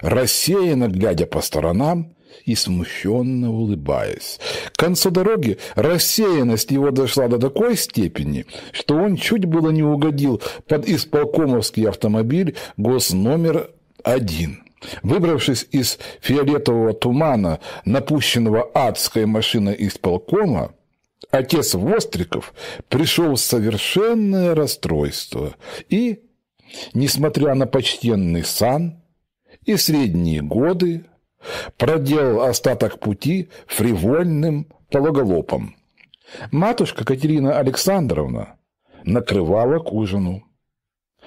рассеянно глядя по сторонам и смущенно улыбаясь. К концу дороги рассеянность его дошла до такой степени, что он чуть было не угодил под исполкомовский автомобиль гос. номер один. Выбравшись из фиолетового тумана, напущенного адской машиной исполкома, отец Востриков пришел в совершенное расстройство и, несмотря на почтенный сан, и в средние годы проделал остаток пути фривольным пологолопом. Матушка Катерина Александровна накрывала к ужину.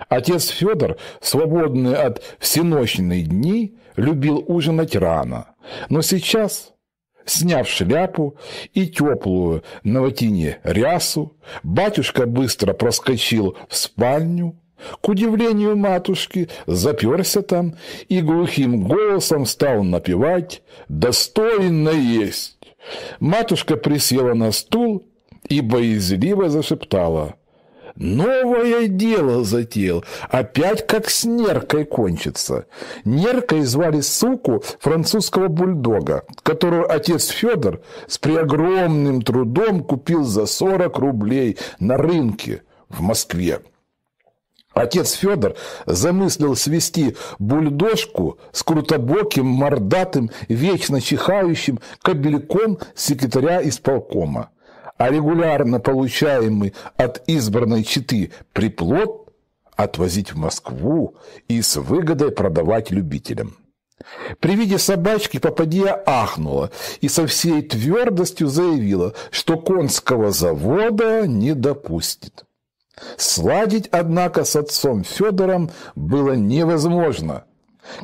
Отец Федор, свободный от всеночной дни, любил ужинать рано, но сейчас, сняв шляпу и теплую на рясу, батюшка быстро проскочил в спальню, к удивлению матушки, заперся там и глухим голосом стал напевать «Достойно есть!». Матушка присела на стул и боязливо зашептала «Новое дело затеял, опять как с неркой кончится». Неркой звали суку французского бульдога, которую отец Федор с преогромным трудом купил за 40 рублей на рынке в Москве. Отец Федор замыслил свести бульдожку с крутобоким, мордатым, вечно чихающим кобельком секретаря исполкома. А регулярно получаемый от избранной четы приплод отвозить в Москву и с выгодой продавать любителям. При виде собачки попадья ахнула и со всей твердостью заявила, что конского завода не допустит. Сладить, однако, с отцом Федором было невозможно.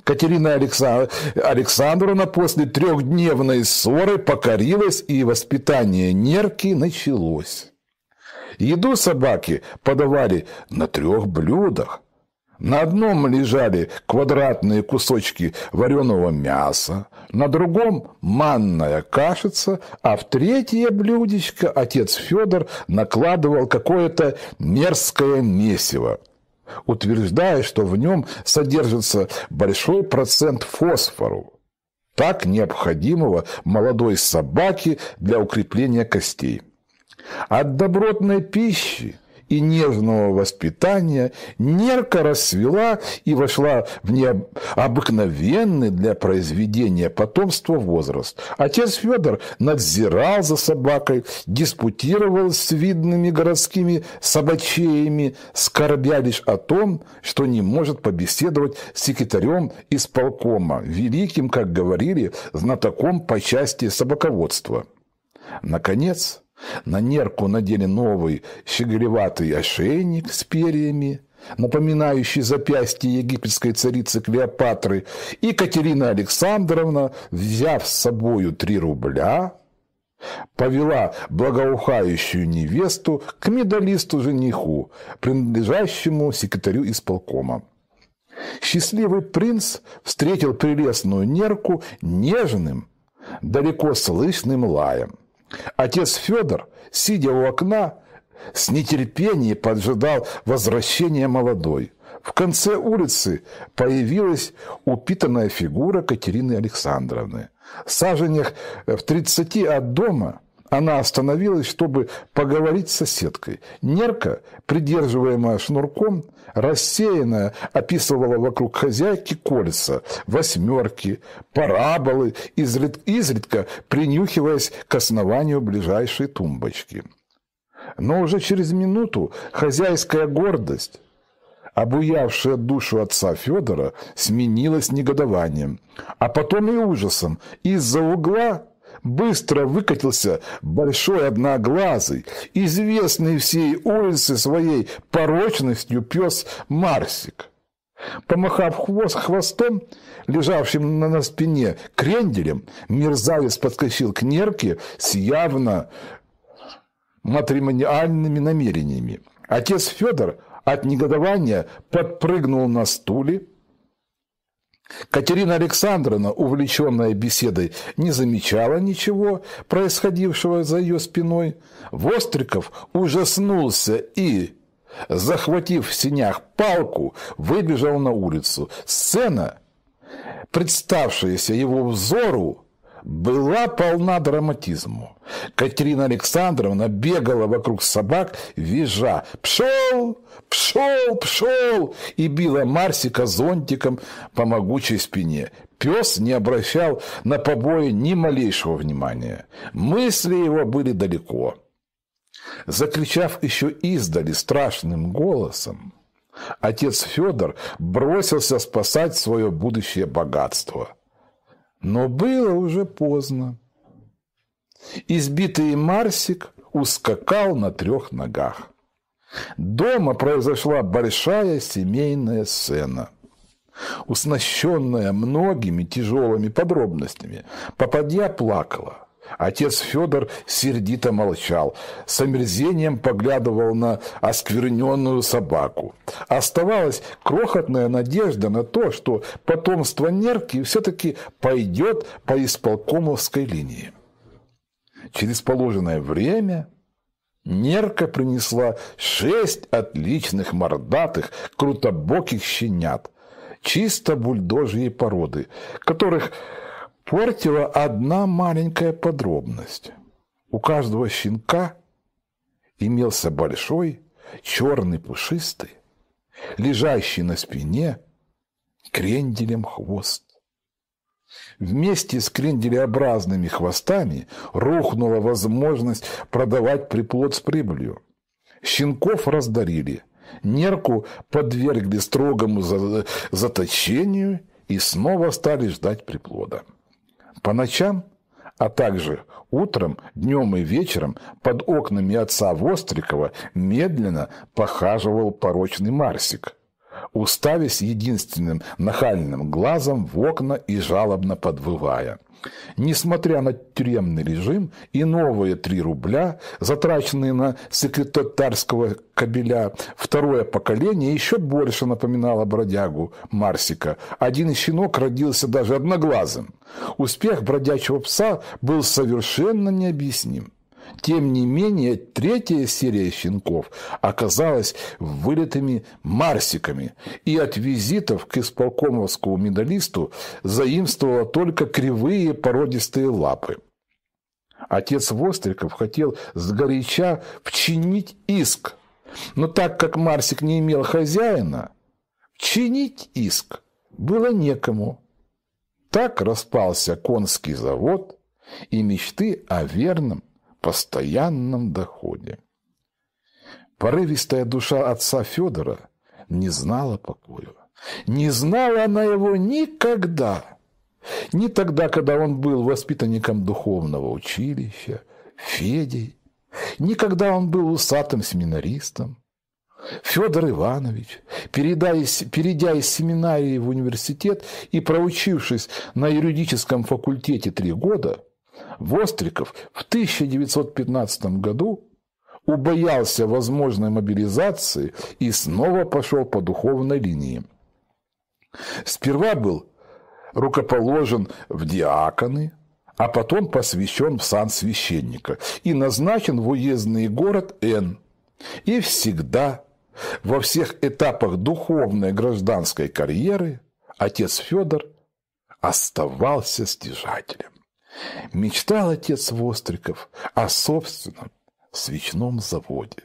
Катерина Александровна после трехдневной ссоры покорилась, и воспитание нерки началось. Еду собаки подавали на трех блюдах. На одном лежали квадратные кусочки вареного мяса, на другом – манная кашица, а в третье блюдечко отец Федор накладывал какое-то мерзкое месиво, утверждая, что в нем содержится большой процент фосфору, так необходимого молодой собаке для укрепления костей. От добротной пищи – и нежного воспитания, нерка расцвела и вошла в необыкновенный для произведения потомства возраст. Отец Федор надзирал за собакой, диспутировал с видными городскими собачеями, скорбя лишь о том, что не может побеседовать с секретарем исполкома, великим, как говорили, знатоком по части собаководства. Наконец, на нерку надели новый щеголеватый ошейник с перьями, напоминающий запястье египетской царицы Клеопатры, и Катерина Александровна, взяв с собою три рубля, повела благоухающую невесту к медалисту-жениху, принадлежащему секретарю исполкома. Счастливый принц встретил прелестную нерку нежным, далеко слышным лаем. Отец Федор, сидя у окна, с нетерпением поджидал возвращения молодой. В конце улицы появилась упитанная фигура Катерины Александровны. В саженях э, в тридцати от дома она остановилась, чтобы поговорить с соседкой. Нерка, придерживаемая шнурком, рассеянно описывала вокруг хозяйки кольца, восьмерки, параболы, изредка принюхиваясь к основанию ближайшей тумбочки. Но уже через минуту хозяйская гордость, обуявшая душу отца Федора, сменилась негодованием, а потом и ужасом. Из-за угла быстро выкатился большой одноглазый, известный всей улице своей порочностью пес Марсик. Помахав хвост хвостом, лежавшим на, на спине кренделем, мерзавец подскочил к нерке с явно матримониальными намерениями. Отец Федор от негодования подпрыгнул на стуле, Катерина Александровна, увлеченная беседой, не замечала ничего, происходившего за ее спиной. Востриков ужаснулся и, захватив в синях палку, выбежал на улицу. Сцена, представшаяся его взору, была полна драматизму. Катерина Александровна бегала вокруг собак, визжа «Пшел! Пшел! Пшел!» и била Марсика зонтиком по могучей спине. Пес не обращал на побои ни малейшего внимания. Мысли его были далеко. Закричав еще издали страшным голосом, отец Федор бросился спасать свое будущее богатство – но было уже поздно. Избитый Марсик ускакал на трех ногах. Дома произошла большая семейная сцена, уснащенная многими тяжелыми подробностями. Попадья плакала. Отец Федор сердито молчал, с омерзением поглядывал на оскверненную собаку. Оставалась крохотная надежда на то, что потомство Нерки все-таки пойдет по исполкомовской линии. Через положенное время Нерка принесла шесть отличных мордатых, крутобоких щенят, чисто бульдожьей породы, которых Портила одна маленькая подробность. У каждого щенка имелся большой, черный, пушистый, лежащий на спине кренделем хвост. Вместе с кренделеобразными хвостами рухнула возможность продавать приплод с прибылью. Щенков раздарили, нерку подвергли строгому заточению и снова стали ждать приплода по ночам, а также утром, днем и вечером под окнами отца Вострикова медленно похаживал порочный Марсик, уставясь единственным нахальным глазом в окна и жалобно подвывая. Несмотря на тюремный режим и новые 3 рубля, затраченные на секретарского кабеля, второе поколение еще больше напоминало бродягу Марсика. Один щенок родился даже одноглазым. Успех бродячего пса был совершенно необъясним. Тем не менее, третья серия щенков оказалась вылитыми марсиками, и от визитов к исполкомовскому медалисту заимствовала только кривые породистые лапы. Отец Востриков хотел сгоряча вчинить иск, но так как Марсик не имел хозяина, чинить иск было некому. Так распался конский завод и мечты о верном постоянном доходе. Порывистая душа отца Федора не знала покоя. Не знала она его никогда. Не тогда, когда он был воспитанником духовного училища, Федей, ни когда он был усатым семинаристом. Федор Иванович, перейдя из, перейдя из семинарии в университет и проучившись на юридическом факультете три года, Востриков в 1915 году убоялся возможной мобилизации и снова пошел по духовной линии. Сперва был рукоположен в диаконы, а потом посвящен в сан священника и назначен в уездный город Н. И всегда, во всех этапах духовной гражданской карьеры, отец Федор оставался стяжателем. Мечтал отец Востриков о собственном свечном заводе.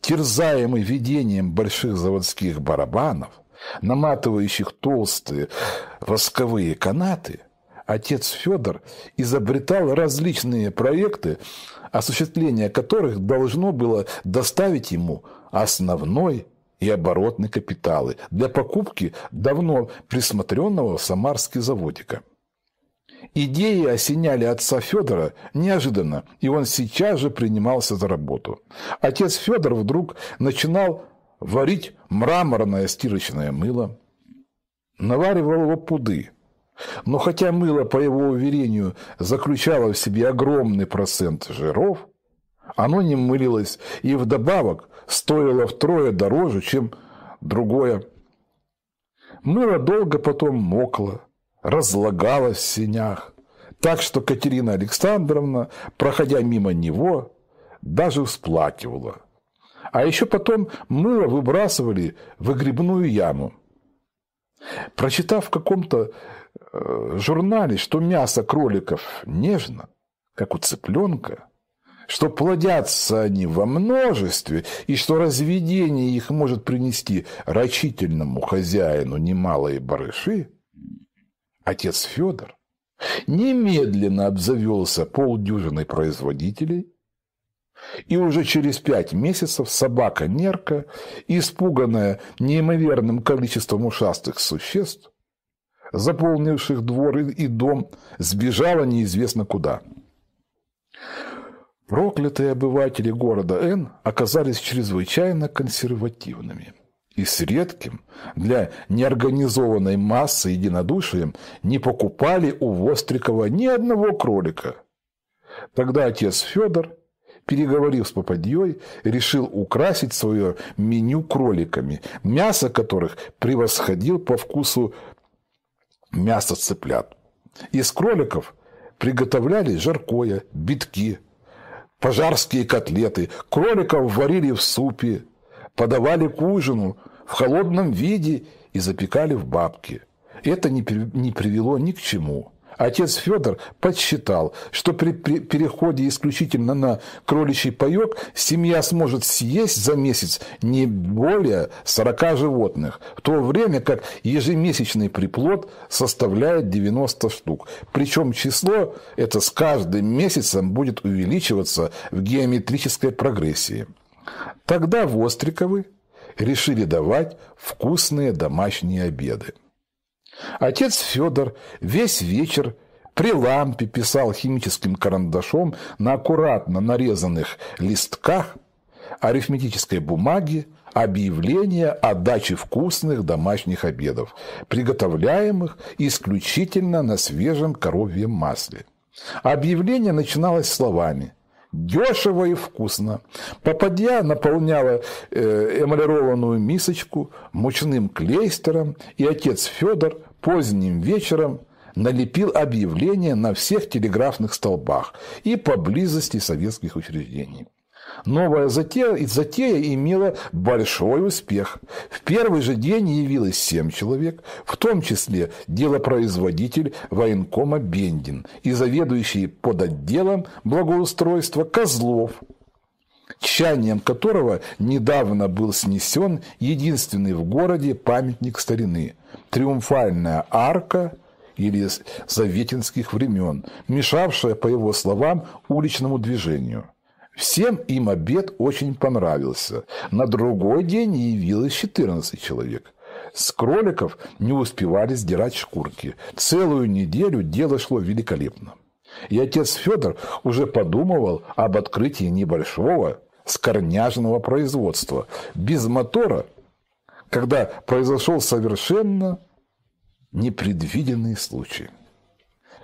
Терзаемый видением больших заводских барабанов, наматывающих толстые восковые канаты, отец Федор изобретал различные проекты, осуществление которых должно было доставить ему основной и оборотный капиталы для покупки давно присмотренного в Самарске заводика. Идеи осеняли отца Федора неожиданно, и он сейчас же принимался за работу. Отец Федор вдруг начинал варить мраморное стирочное мыло, наваривал его пуды. Но хотя мыло, по его уверению, заключало в себе огромный процент жиров, оно не мылилось и вдобавок стоило втрое дороже, чем другое. Мыло долго потом мокло, разлагалась в синях, так что Катерина Александровна, проходя мимо него, даже всплакивала. А еще потом мыло выбрасывали в грибную яму. Прочитав в каком-то э, журнале, что мясо кроликов нежно, как у цыпленка, что плодятся они во множестве и что разведение их может принести рачительному хозяину немалые барыши, Отец Федор немедленно обзавелся полдюжиной производителей, и уже через пять месяцев собака-нерка, испуганная неимоверным количеством ушастых существ, заполнивших двор и дом, сбежала неизвестно куда. Проклятые обыватели города Н оказались чрезвычайно консервативными и с редким для неорганизованной массы единодушием не покупали у Вострикова ни одного кролика. Тогда отец Федор, переговорив с попадьей, решил украсить свое меню кроликами, мясо которых превосходил по вкусу мясо цыплят. Из кроликов приготовляли жаркое, битки, пожарские котлеты, кроликов варили в супе, подавали к ужину, в холодном виде и запекали в бабке. Это не, не привело ни к чему. Отец Федор подсчитал, что при, при переходе исключительно на кроличий паек семья сможет съесть за месяц не более 40 животных, в то время как ежемесячный приплод составляет 90 штук. Причем число это с каждым месяцем будет увеличиваться в геометрической прогрессии. Тогда Востриковы решили давать вкусные домашние обеды. Отец Федор весь вечер при лампе писал химическим карандашом на аккуратно нарезанных листках арифметической бумаги объявление о даче вкусных домашних обедов, приготовляемых исключительно на свежем коровьем масле. Объявление начиналось словами Дешево и вкусно. Попадья наполняла э, эмалированную мисочку мучным клейстером, и отец Федор поздним вечером налепил объявление на всех телеграфных столбах и поблизости советских учреждений. Новая затея, затея имела большой успех. В первый же день явилось семь человек, в том числе делопроизводитель военкома Бендин и заведующий под отделом благоустройства Козлов, тщанием которого недавно был снесен единственный в городе памятник старины – триумфальная арка – или заветинских времен, мешавшая, по его словам, уличному движению. Всем им обед очень понравился. На другой день явилось 14 человек. С кроликов не успевали сдирать шкурки. Целую неделю дело шло великолепно. И отец Федор уже подумывал об открытии небольшого скорняжного производства. Без мотора, когда произошел совершенно непредвиденный случай.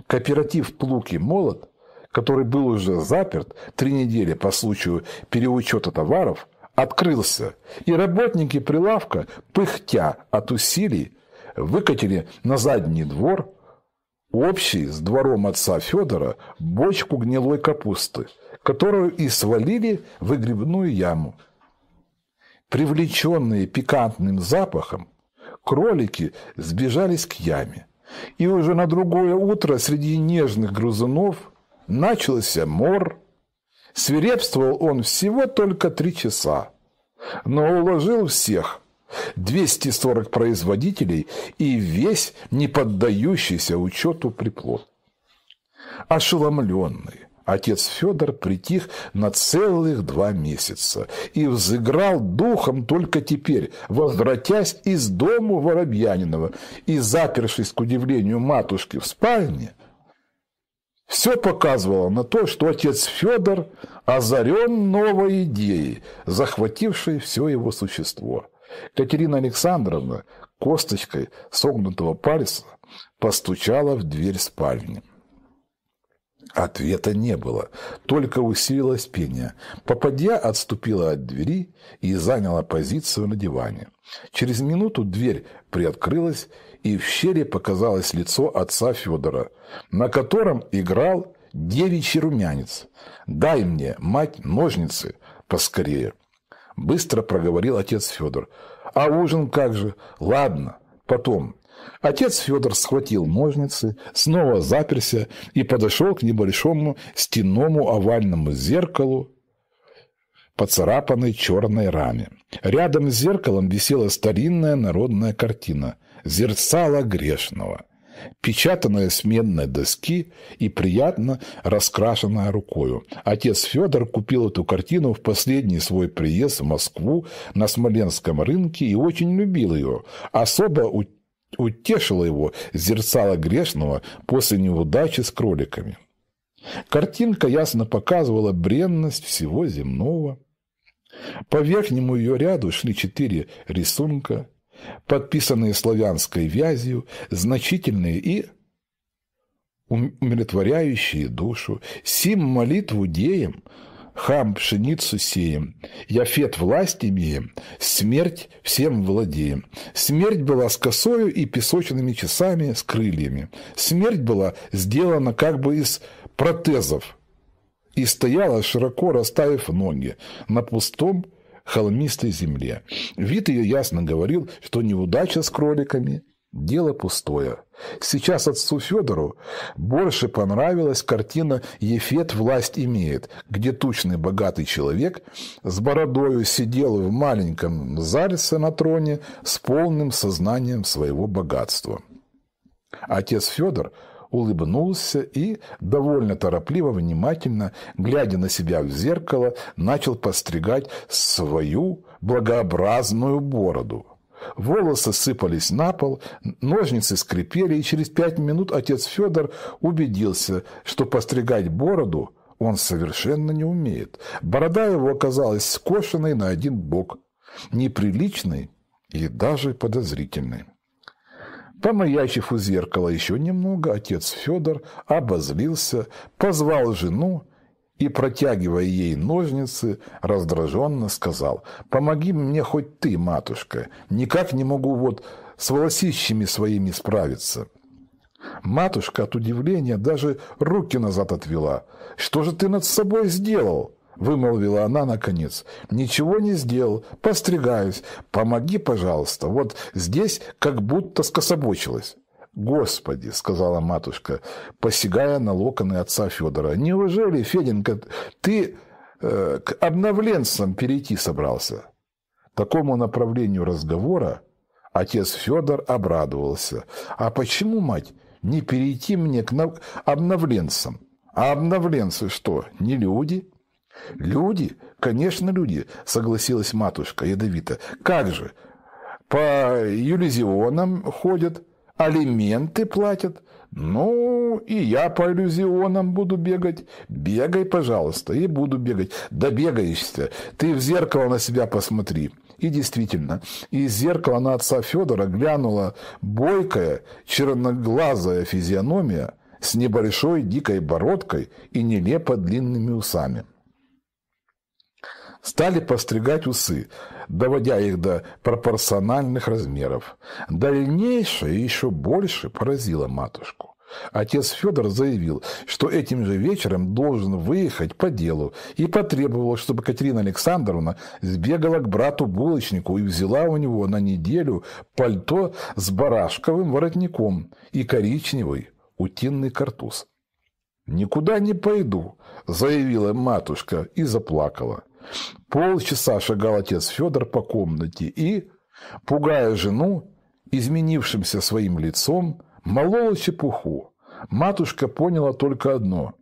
Кооператив «Плуг и молот» который был уже заперт три недели по случаю переучета товаров, открылся, и работники прилавка, пыхтя от усилий, выкатили на задний двор общий с двором отца Федора бочку гнилой капусты, которую и свалили в выгребную яму. Привлеченные пикантным запахом, кролики сбежались к яме, и уже на другое утро среди нежных грызунов – Начался мор. Свирепствовал он всего только три часа, но уложил всех. 240 производителей и весь неподдающийся учету приплод. Ошеломленный, отец Федор притих на целых два месяца и взыграл духом только теперь, возвратясь из дому Воробьянинова и, запершись к удивлению матушки в спальне, все показывало на то, что отец Федор озарен новой идеей, захватившей все его существо. Катерина Александровна косточкой согнутого пальца постучала в дверь спальни. Ответа не было, только усилилось пение. Попадья отступила от двери и заняла позицию на диване. Через минуту дверь приоткрылась, и в щели показалось лицо отца Федора, на котором играл девичий румянец. «Дай мне, мать, ножницы поскорее!» Быстро проговорил отец Федор. «А ужин как же? Ладно, потом». Отец Федор схватил ножницы, снова заперся и подошел к небольшому стенному овальному зеркалу поцарапанной черной раме. Рядом с зеркалом висела старинная народная картина зерцало грешного, печатанное сменной доски и приятно раскрашенное рукою. Отец Федор купил эту картину в последний свой приезд в Москву на Смоленском рынке и очень любил ее. Особо утешило его зерцало грешного после неудачи с кроликами. Картинка ясно показывала бренность всего земного. По верхнему ее ряду шли четыре рисунка, подписанные славянской вязью, значительные и умиротворяющие душу. Сим молитву деем, хам пшеницу сеем, яфет власть имеем, смерть всем владеем. Смерть была с косою и песочными часами с крыльями. Смерть была сделана как бы из протезов и стояла, широко расставив ноги, на пустом холмистой земле. Вид ее ясно говорил, что неудача с кроликами – дело пустое. Сейчас отцу Федору больше понравилась картина «Ефет власть имеет», где тучный богатый человек с бородою сидел в маленьком зальце на троне с полным сознанием своего богатства. Отец Федор – улыбнулся и, довольно торопливо, внимательно, глядя на себя в зеркало, начал постригать свою благообразную бороду. Волосы сыпались на пол, ножницы скрипели, и через пять минут отец Федор убедился, что постригать бороду он совершенно не умеет. Борода его оказалась скошенной на один бок, неприличной и даже подозрительной. Помаячив у зеркала еще немного, отец Федор обозлился, позвал жену и, протягивая ей ножницы, раздраженно сказал, «Помоги мне хоть ты, матушка, никак не могу вот с волосищами своими справиться». Матушка от удивления даже руки назад отвела. «Что же ты над собой сделал?» вымолвила она наконец. «Ничего не сделал. Постригаюсь. Помоги, пожалуйста. Вот здесь как будто скособочилось. «Господи!» — сказала матушка, посягая на локоны отца Федора. «Неужели, Феденька, ты э, к обновленцам перейти собрался?» Такому направлению разговора отец Федор обрадовался. «А почему, мать, не перейти мне к обновленцам? А обновленцы что, не люди?» Люди, конечно, люди, согласилась матушка ядовито. Как же? По иллюзионам ходят, алименты платят. Ну, и я по иллюзионам буду бегать. Бегай, пожалуйста, и буду бегать. да Добегаешься. Ты в зеркало на себя посмотри. И действительно, из зеркала на отца Федора глянула бойкая, черноглазая физиономия с небольшой дикой бородкой и нелепо длинными усами. Стали постригать усы, доводя их до пропорциональных размеров. Дальнейшее еще больше поразило матушку. Отец Федор заявил, что этим же вечером должен выехать по делу и потребовал, чтобы Катерина Александровна сбегала к брату-булочнику и взяла у него на неделю пальто с барашковым воротником и коричневый утинный картуз. «Никуда не пойду», – заявила матушка и заплакала. Полчаса шагал отец Федор по комнате и, пугая жену, изменившимся своим лицом, молола чепуху. Матушка поняла только одно.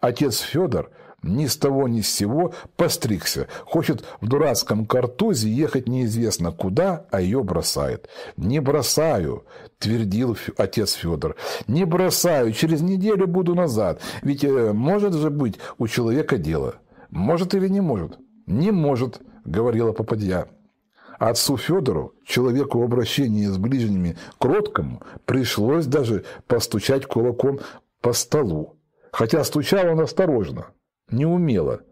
Отец Федор ни с того ни с сего постригся, хочет в дурацком картузе ехать неизвестно куда, а ее бросает. «Не бросаю», – твердил отец Федор, – «не бросаю, через неделю буду назад, ведь э, может же быть у человека дело, может или не может». «Не может», — говорила попадья. отцу Федору, человеку в с ближними кроткому, пришлось даже постучать кулаком по столу. Хотя стучал он осторожно, неумело.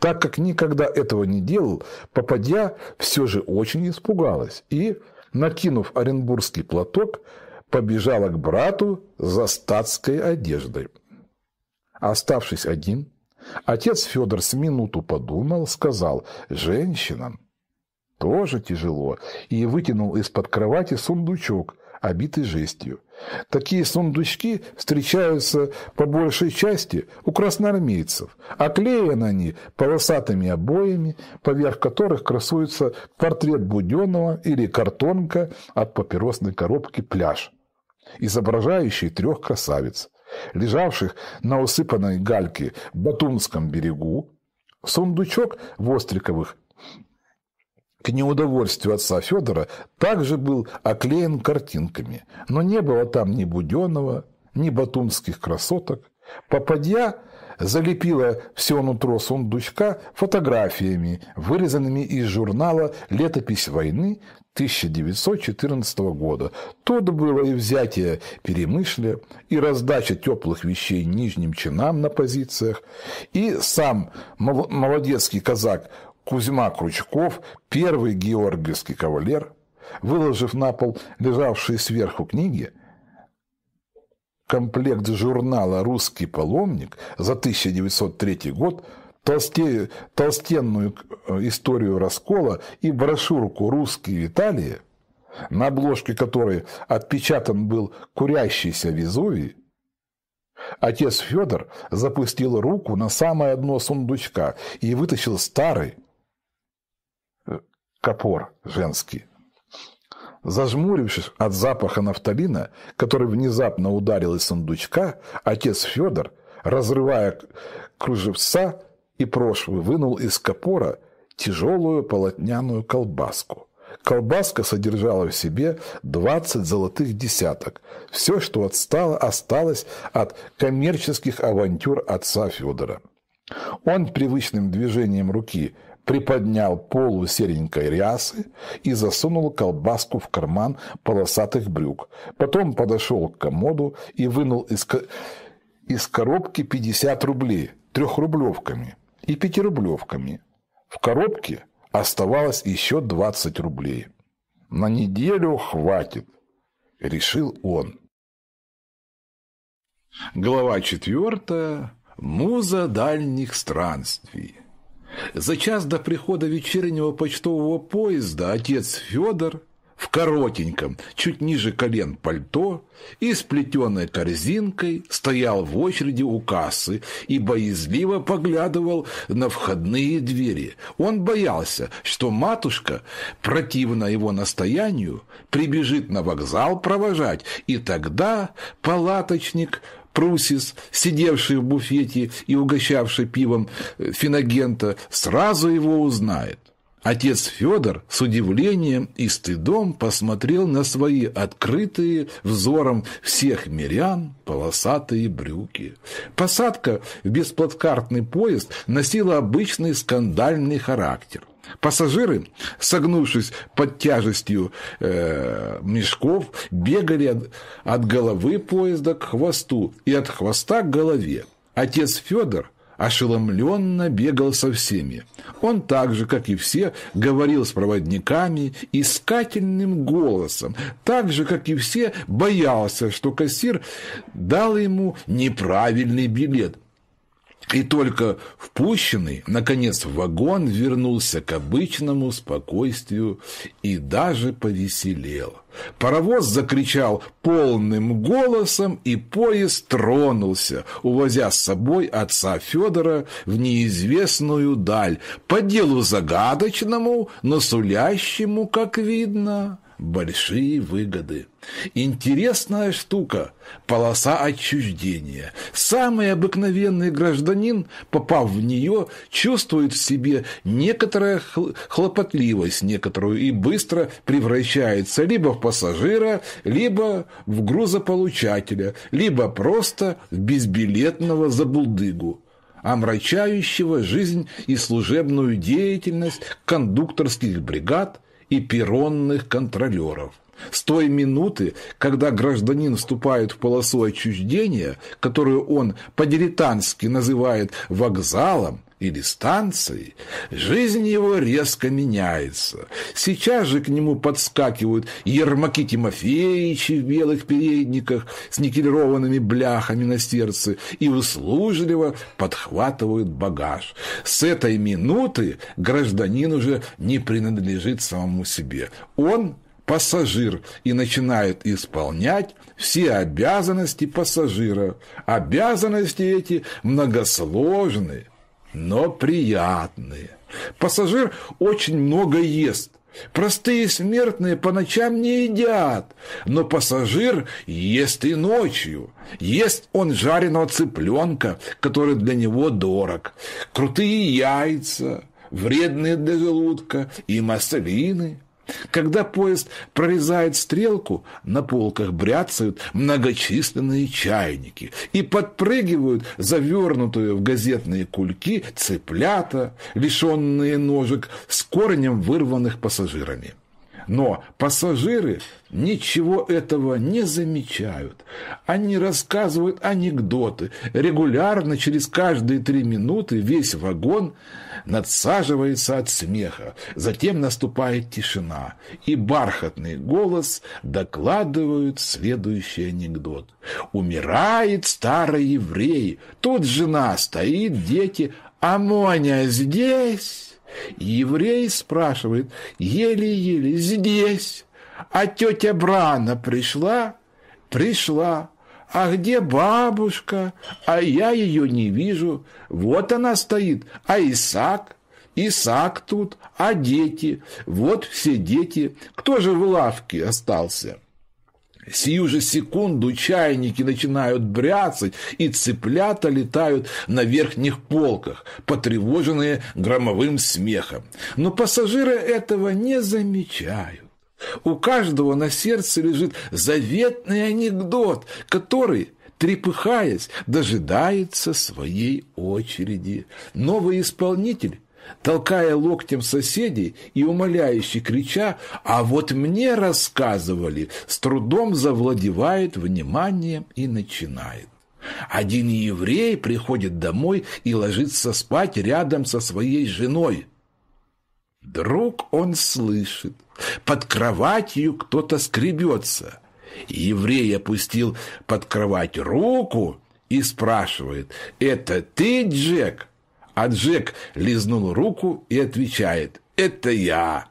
Так как никогда этого не делал, попадья все же очень испугалась и, накинув оренбургский платок, побежала к брату за статской одеждой. Оставшись один, Отец Федор с минуту подумал, сказал «женщинам». Тоже тяжело, и вытянул из-под кровати сундучок, обитый жестью. Такие сундучки встречаются по большей части у красноармейцев, оклеены они полосатыми обоями, поверх которых красуется портрет Буденного или картонка от папиросной коробки «Пляж», изображающий трех красавиц лежавших на усыпанной гальке Батумском берегу, сундучок Востриковых к неудовольствию отца Федора также был оклеен картинками, но не было там ни Буденного, ни батумских красоток. Попадья залепила все нутро сундучка фотографиями, вырезанными из журнала «Летопись войны» 1914 года. Тут было и взятие Перемышля, и раздача теплых вещей нижним чинам на позициях, и сам молодецкий казак Кузьма Кручков, первый георгиевский кавалер, выложив на пол лежавшие сверху книги, комплект журнала «Русский паломник» за 1903 год – толсте, толстенную э, историю раскола и брошюрку «Русские Италии», на обложке которой отпечатан был курящийся Везувий, отец Федор запустил руку на самое дно сундучка и вытащил старый э, копор женский. Зажмурившись от запаха нафталина, который внезапно ударил из сундучка, отец Федор, разрывая кружевца, и прошлый вынул из капора тяжелую полотняную колбаску. Колбаска содержала в себе 20 золотых десяток. Все, что отстало, осталось от коммерческих авантюр отца Федора. Он привычным движением руки приподнял полу серенькой рясы и засунул колбаску в карман полосатых брюк. Потом подошел к комоду и вынул из, из коробки 50 рублей трехрублевками – и пятирублевками. В коробке оставалось еще 20 рублей. На неделю хватит, решил он. Глава четвертая. Муза дальних странствий. За час до прихода вечернего почтового поезда отец Федор в коротеньком, чуть ниже колен пальто и с плетеной корзинкой стоял в очереди у кассы и боязливо поглядывал на входные двери. Он боялся, что матушка, противно его настоянию, прибежит на вокзал провожать, и тогда палаточник Прусис, сидевший в буфете и угощавший пивом э, финагента, сразу его узнает. Отец Федор с удивлением и стыдом посмотрел на свои открытые взором всех мирян полосатые брюки. Посадка в бесплаткартный поезд носила обычный скандальный характер. Пассажиры, согнувшись под тяжестью э, мешков, бегали от, от головы поезда к хвосту и от хвоста к голове. Отец Федор ошеломленно бегал со всеми. Он так же, как и все, говорил с проводниками искательным голосом, так же, как и все, боялся, что кассир дал ему неправильный билет, и только впущенный, наконец, в вагон вернулся к обычному спокойствию и даже повеселел. Паровоз закричал полным голосом, и поезд тронулся, увозя с собой отца Федора в неизвестную даль, по делу загадочному, но сулящему, как видно, большие выгоды. Интересная штука – полоса отчуждения. Самый обыкновенный гражданин, попав в нее, чувствует в себе некоторая хлопотливость некоторую и быстро превращается либо в пассажира, либо в грузополучателя, либо просто в безбилетного забулдыгу омрачающего жизнь и служебную деятельность кондукторских бригад и перронных контролеров с той минуты, когда гражданин вступает в полосу отчуждения, которую он по-дилетантски называет вокзалом, или станцией, жизнь его резко меняется. Сейчас же к нему подскакивают Ермаки Тимофеевичи в белых передниках с никелированными бляхами на сердце и услужливо подхватывают багаж. С этой минуты гражданин уже не принадлежит самому себе. Он пассажир и начинает исполнять все обязанности пассажира. Обязанности эти многосложные, но приятные. Пассажир очень много ест. Простые смертные по ночам не едят, но пассажир ест и ночью. Ест он жареного цыпленка, который для него дорог, крутые яйца, вредные для желудка и маслины. Когда поезд прорезает стрелку, на полках бряцают многочисленные чайники и подпрыгивают завернутые в газетные кульки цыплята, лишенные ножек с корнем вырванных пассажирами. Но пассажиры ничего этого не замечают. Они рассказывают анекдоты. Регулярно через каждые три минуты весь вагон надсаживается от смеха. Затем наступает тишина. И бархатный голос докладывает следующий анекдот. Умирает старый еврей. Тут жена стоит, дети. Амоня здесь. Еврей спрашивает, еле-еле здесь. А тетя Брана пришла? Пришла. А где бабушка? А я ее не вижу. Вот она стоит. А Исаак? Исаак тут. А дети? Вот все дети. Кто же в лавке остался? Сию же секунду чайники начинают бряцать, и цыплята летают на верхних полках, потревоженные громовым смехом. Но пассажиры этого не замечают. У каждого на сердце лежит заветный анекдот, который трепыхаясь, дожидается своей очереди. Новый исполнитель толкая локтем соседей и умоляюще крича «А вот мне рассказывали!» с трудом завладевает вниманием и начинает. Один еврей приходит домой и ложится спать рядом со своей женой. Вдруг он слышит, под кроватью кто-то скребется. Еврей опустил под кровать руку и спрашивает «Это ты, Джек?» А Джек лизнул руку и отвечает «Это я».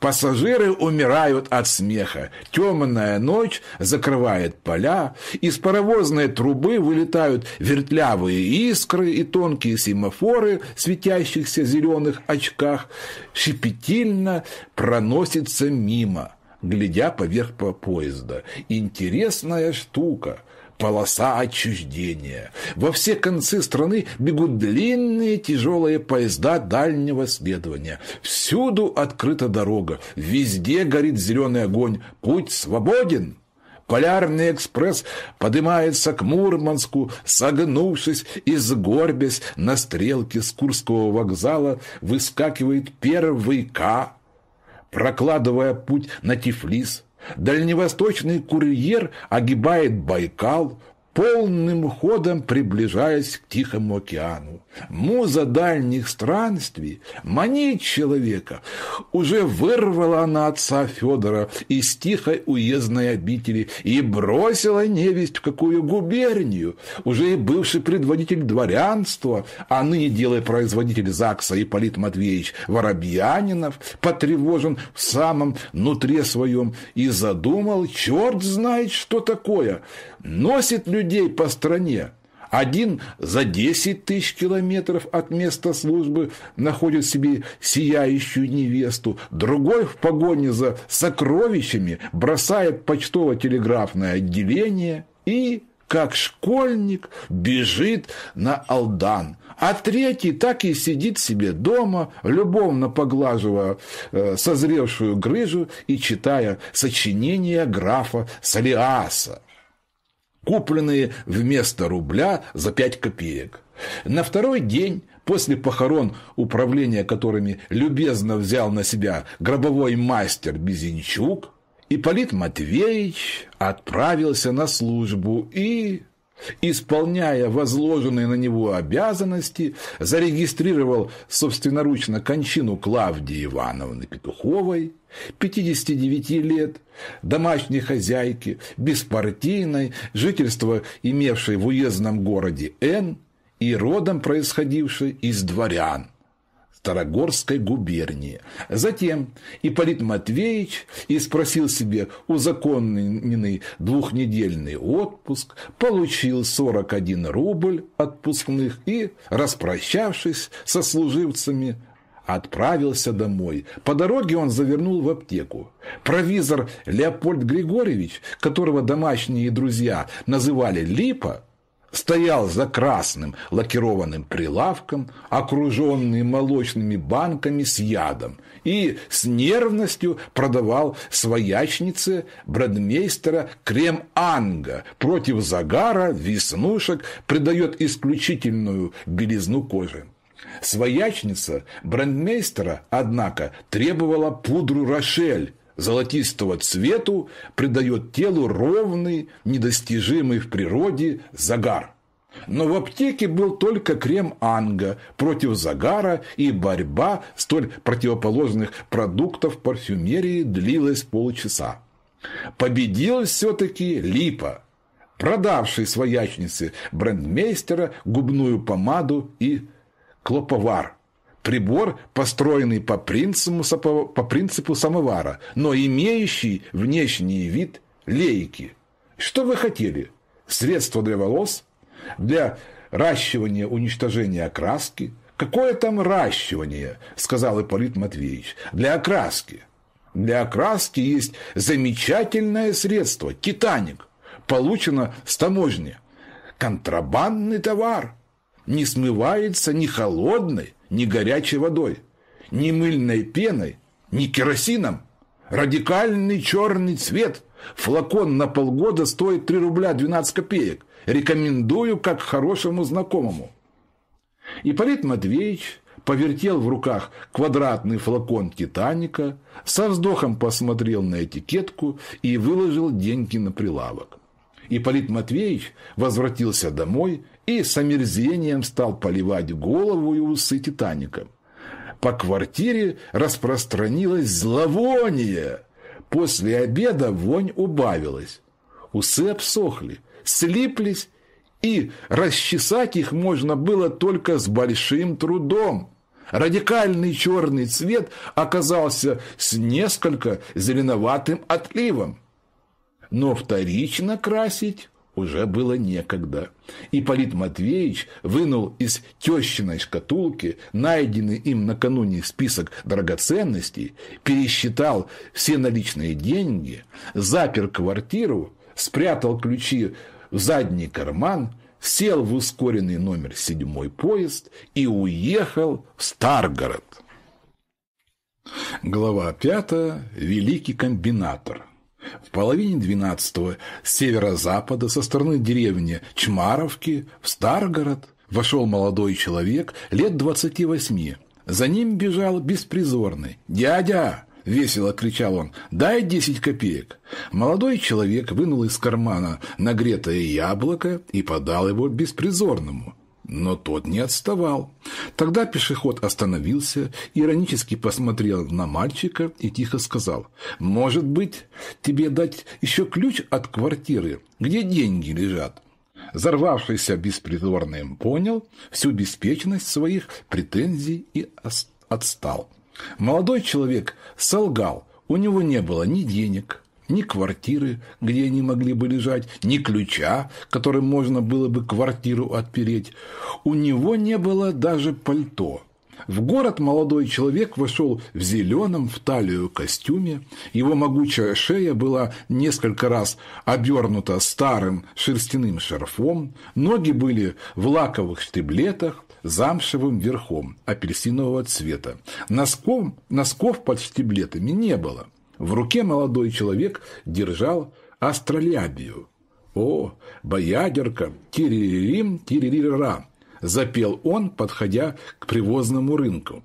Пассажиры умирают от смеха. Темная ночь закрывает поля. Из паровозной трубы вылетают вертлявые искры и тонкие семафоры в светящихся зеленых очках. Щепетильно проносится мимо глядя поверх поезда. Интересная штука полоса отчуждения. Во все концы страны бегут длинные тяжелые поезда дальнего следования. Всюду открыта дорога, везде горит зеленый огонь. Путь свободен. Полярный экспресс поднимается к Мурманску, согнувшись и сгорбясь на стрелке с Курского вокзала, выскакивает первый К, прокладывая путь на Тифлис – Дальневосточный курьер огибает Байкал, полным ходом приближаясь к Тихому океану. Муза дальних странствий манит человека. Уже вырвала она отца Федора из тихой уездной обители и бросила невесть в какую губернию. Уже и бывший предводитель дворянства, а ныне делая производитель ЗАГСа Полит Матвеевич Воробьянинов, потревожен в самом нутре своем и задумал, черт знает, что такое, носит людей по стране, один за 10 тысяч километров от места службы находит себе сияющую невесту. Другой в погоне за сокровищами бросает почтово-телеграфное отделение и как школьник, бежит на Алдан. А третий так и сидит себе дома, любовно поглаживая э, созревшую грыжу и читая сочинения графа Салиаса купленные вместо рубля за 5 копеек. На второй день после похорон, управление которыми любезно взял на себя гробовой мастер Безенчук, Ипполит Матвеевич отправился на службу и исполняя возложенные на него обязанности, зарегистрировал собственноручно кончину Клавдии Ивановны Петуховой, 59 лет, домашней хозяйки, беспартийной, жительство имевшей в уездном городе Н и родом происходившей из дворян – Старогорской губернии. Затем Ипполит Матвеевич и спросил себе узаконенный двухнедельный отпуск, получил 41 рубль отпускных и, распрощавшись со служивцами, отправился домой. По дороге он завернул в аптеку. Провизор Леопольд Григорьевич, которого домашние друзья называли Липа, стоял за красным лакированным прилавком, окруженный молочными банками с ядом, и с нервностью продавал своячнице бродмейстера крем Анга против загара, веснушек, придает исключительную белизну кожи. Своячница брендмейстера, однако, требовала пудру Рошель золотистого цвету придает телу ровный, недостижимый в природе загар. Но в аптеке был только крем Анга против загара, и борьба столь противоположных продуктов парфюмерии длилась полчаса. Победил все-таки Липа, продавший своячнице брендмейстера губную помаду и клоповар – прибор, построенный по принципу, по принципу самовара, но имеющий внешний вид лейки. Что вы хотели? Средство для волос? Для ращивания уничтожения окраски? Какое там ращивание, сказал Ипполит Матвеевич, для окраски? Для окраски есть замечательное средство – «Титаник». Получено с таможни. Контрабандный товар. Не смывается ни холодной, ни горячей водой, ни мыльной пеной, ни керосином. Радикальный черный цвет. Флакон на полгода стоит 3 рубля 12 копеек. Рекомендую как хорошему знакомому. Ипполит Матвеевич повертел в руках квадратный флакон «Титаника», со вздохом посмотрел на этикетку и выложил деньги на прилавок. Ипполит Матвеевич возвратился домой и с омерзением стал поливать голову и усы Титаником. По квартире распространилось зловоние. После обеда вонь убавилась. Усы обсохли, слиплись, и расчесать их можно было только с большим трудом. Радикальный черный цвет оказался с несколько зеленоватым отливом. Но вторично красить уже было некогда. И Полит Матвеевич вынул из тещиной шкатулки найденный им накануне список драгоценностей, пересчитал все наличные деньги, запер квартиру, спрятал ключи в задний карман, сел в ускоренный номер седьмой поезд и уехал в Старгород. Глава пятая. Великий комбинатор в половине двенадцатого с северо-запада со стороны деревни Чмаровки в Старгород вошел молодой человек лет двадцати восьми. За ним бежал беспризорный. «Дядя!» – весело кричал он. «Дай десять копеек!» Молодой человек вынул из кармана нагретое яблоко и подал его беспризорному. Но тот не отставал. Тогда пешеход остановился, иронически посмотрел на мальчика и тихо сказал, «Может быть, тебе дать еще ключ от квартиры, где деньги лежат?» Зарвавшийся беспризорным понял всю беспечность своих претензий и отстал. Молодой человек солгал, у него не было ни денег, ни квартиры, где они могли бы лежать, ни ключа, которым можно было бы квартиру отпереть. У него не было даже пальто. В город молодой человек вошел в зеленом в талию костюме. Его могучая шея была несколько раз обернута старым шерстяным шарфом. Ноги были в лаковых штиблетах замшевым верхом апельсинового цвета. Носков, носков под штиблетами не было. В руке молодой человек держал астролябию. «О, боядерка, тириририм, тиририра!» – запел он, подходя к привозному рынку.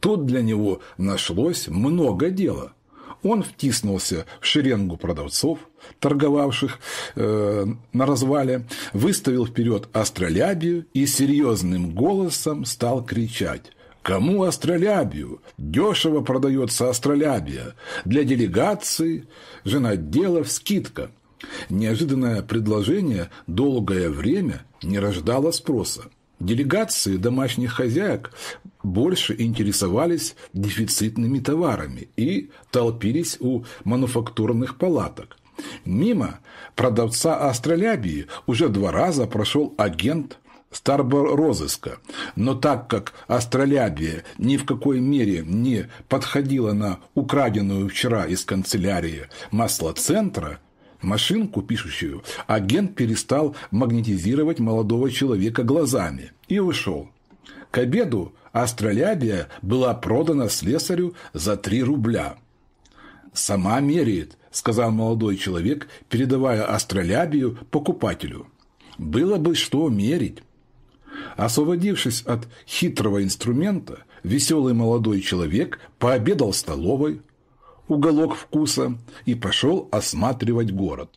Тут для него нашлось много дела. Он втиснулся в шеренгу продавцов, торговавших э, на развале, выставил вперед астролябию и серьезным голосом стал кричать Кому астролябию? Дешево продается астролябия. Для делегации, жена дела, скидка. Неожиданное предложение долгое время не рождало спроса. Делегации домашних хозяек больше интересовались дефицитными товарами и толпились у мануфактурных палаток. Мимо продавца астролябии уже два раза прошел агент старборозыска. Но так как астролябия ни в какой мере не подходила на украденную вчера из канцелярии масло машинку пишущую, агент перестал магнетизировать молодого человека глазами и ушел. К обеду астролябия была продана слесарю за 3 рубля. «Сама меряет», – сказал молодой человек, передавая астролябию покупателю. «Было бы что мерить». Освободившись от хитрого инструмента, веселый молодой человек пообедал в столовой, уголок вкуса, и пошел осматривать город.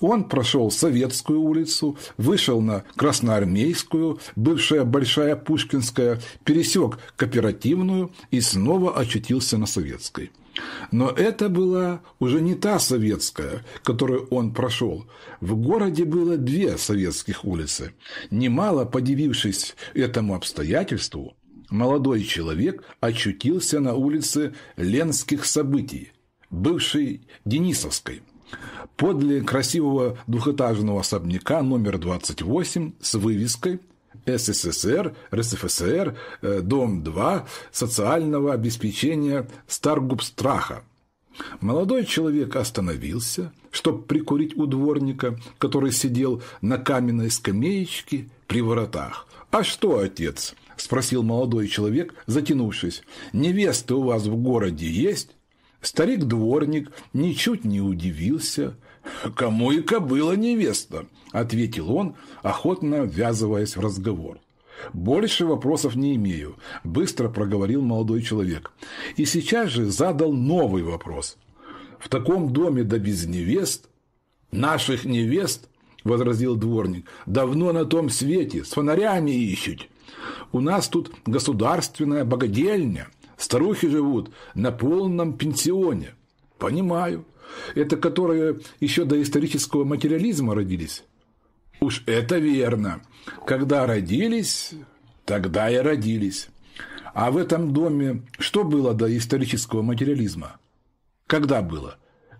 Он прошел Советскую улицу, вышел на Красноармейскую, бывшая Большая Пушкинская, пересек Кооперативную и снова очутился на Советской. Но это была уже не та советская, которую он прошел. В городе было две советских улицы. Немало подивившись этому обстоятельству, молодой человек очутился на улице Ленских событий, бывшей Денисовской. Подле красивого двухэтажного особняка номер 28 с вывеской СССР, РСФСР, э, дом 2 социального обеспечения Старгубстраха. Молодой человек остановился, чтобы прикурить у дворника, который сидел на каменной скамеечке при воротах. «А что, отец?» – спросил молодой человек, затянувшись. «Невесты у вас в городе есть?» Старик-дворник ничуть не удивился. «Кому и кобыла невеста?» – ответил он, охотно ввязываясь в разговор. «Больше вопросов не имею», – быстро проговорил молодой человек. И сейчас же задал новый вопрос. «В таком доме да без невест? Наших невест?» – возразил дворник. «Давно на том свете, с фонарями ищут. У нас тут государственная богадельня. Старухи живут на полном пенсионе». «Понимаю. Это которые еще до исторического материализма родились?» Уж это верно. Когда родились, тогда и родились. А в этом доме что было до исторического материализма? Когда было?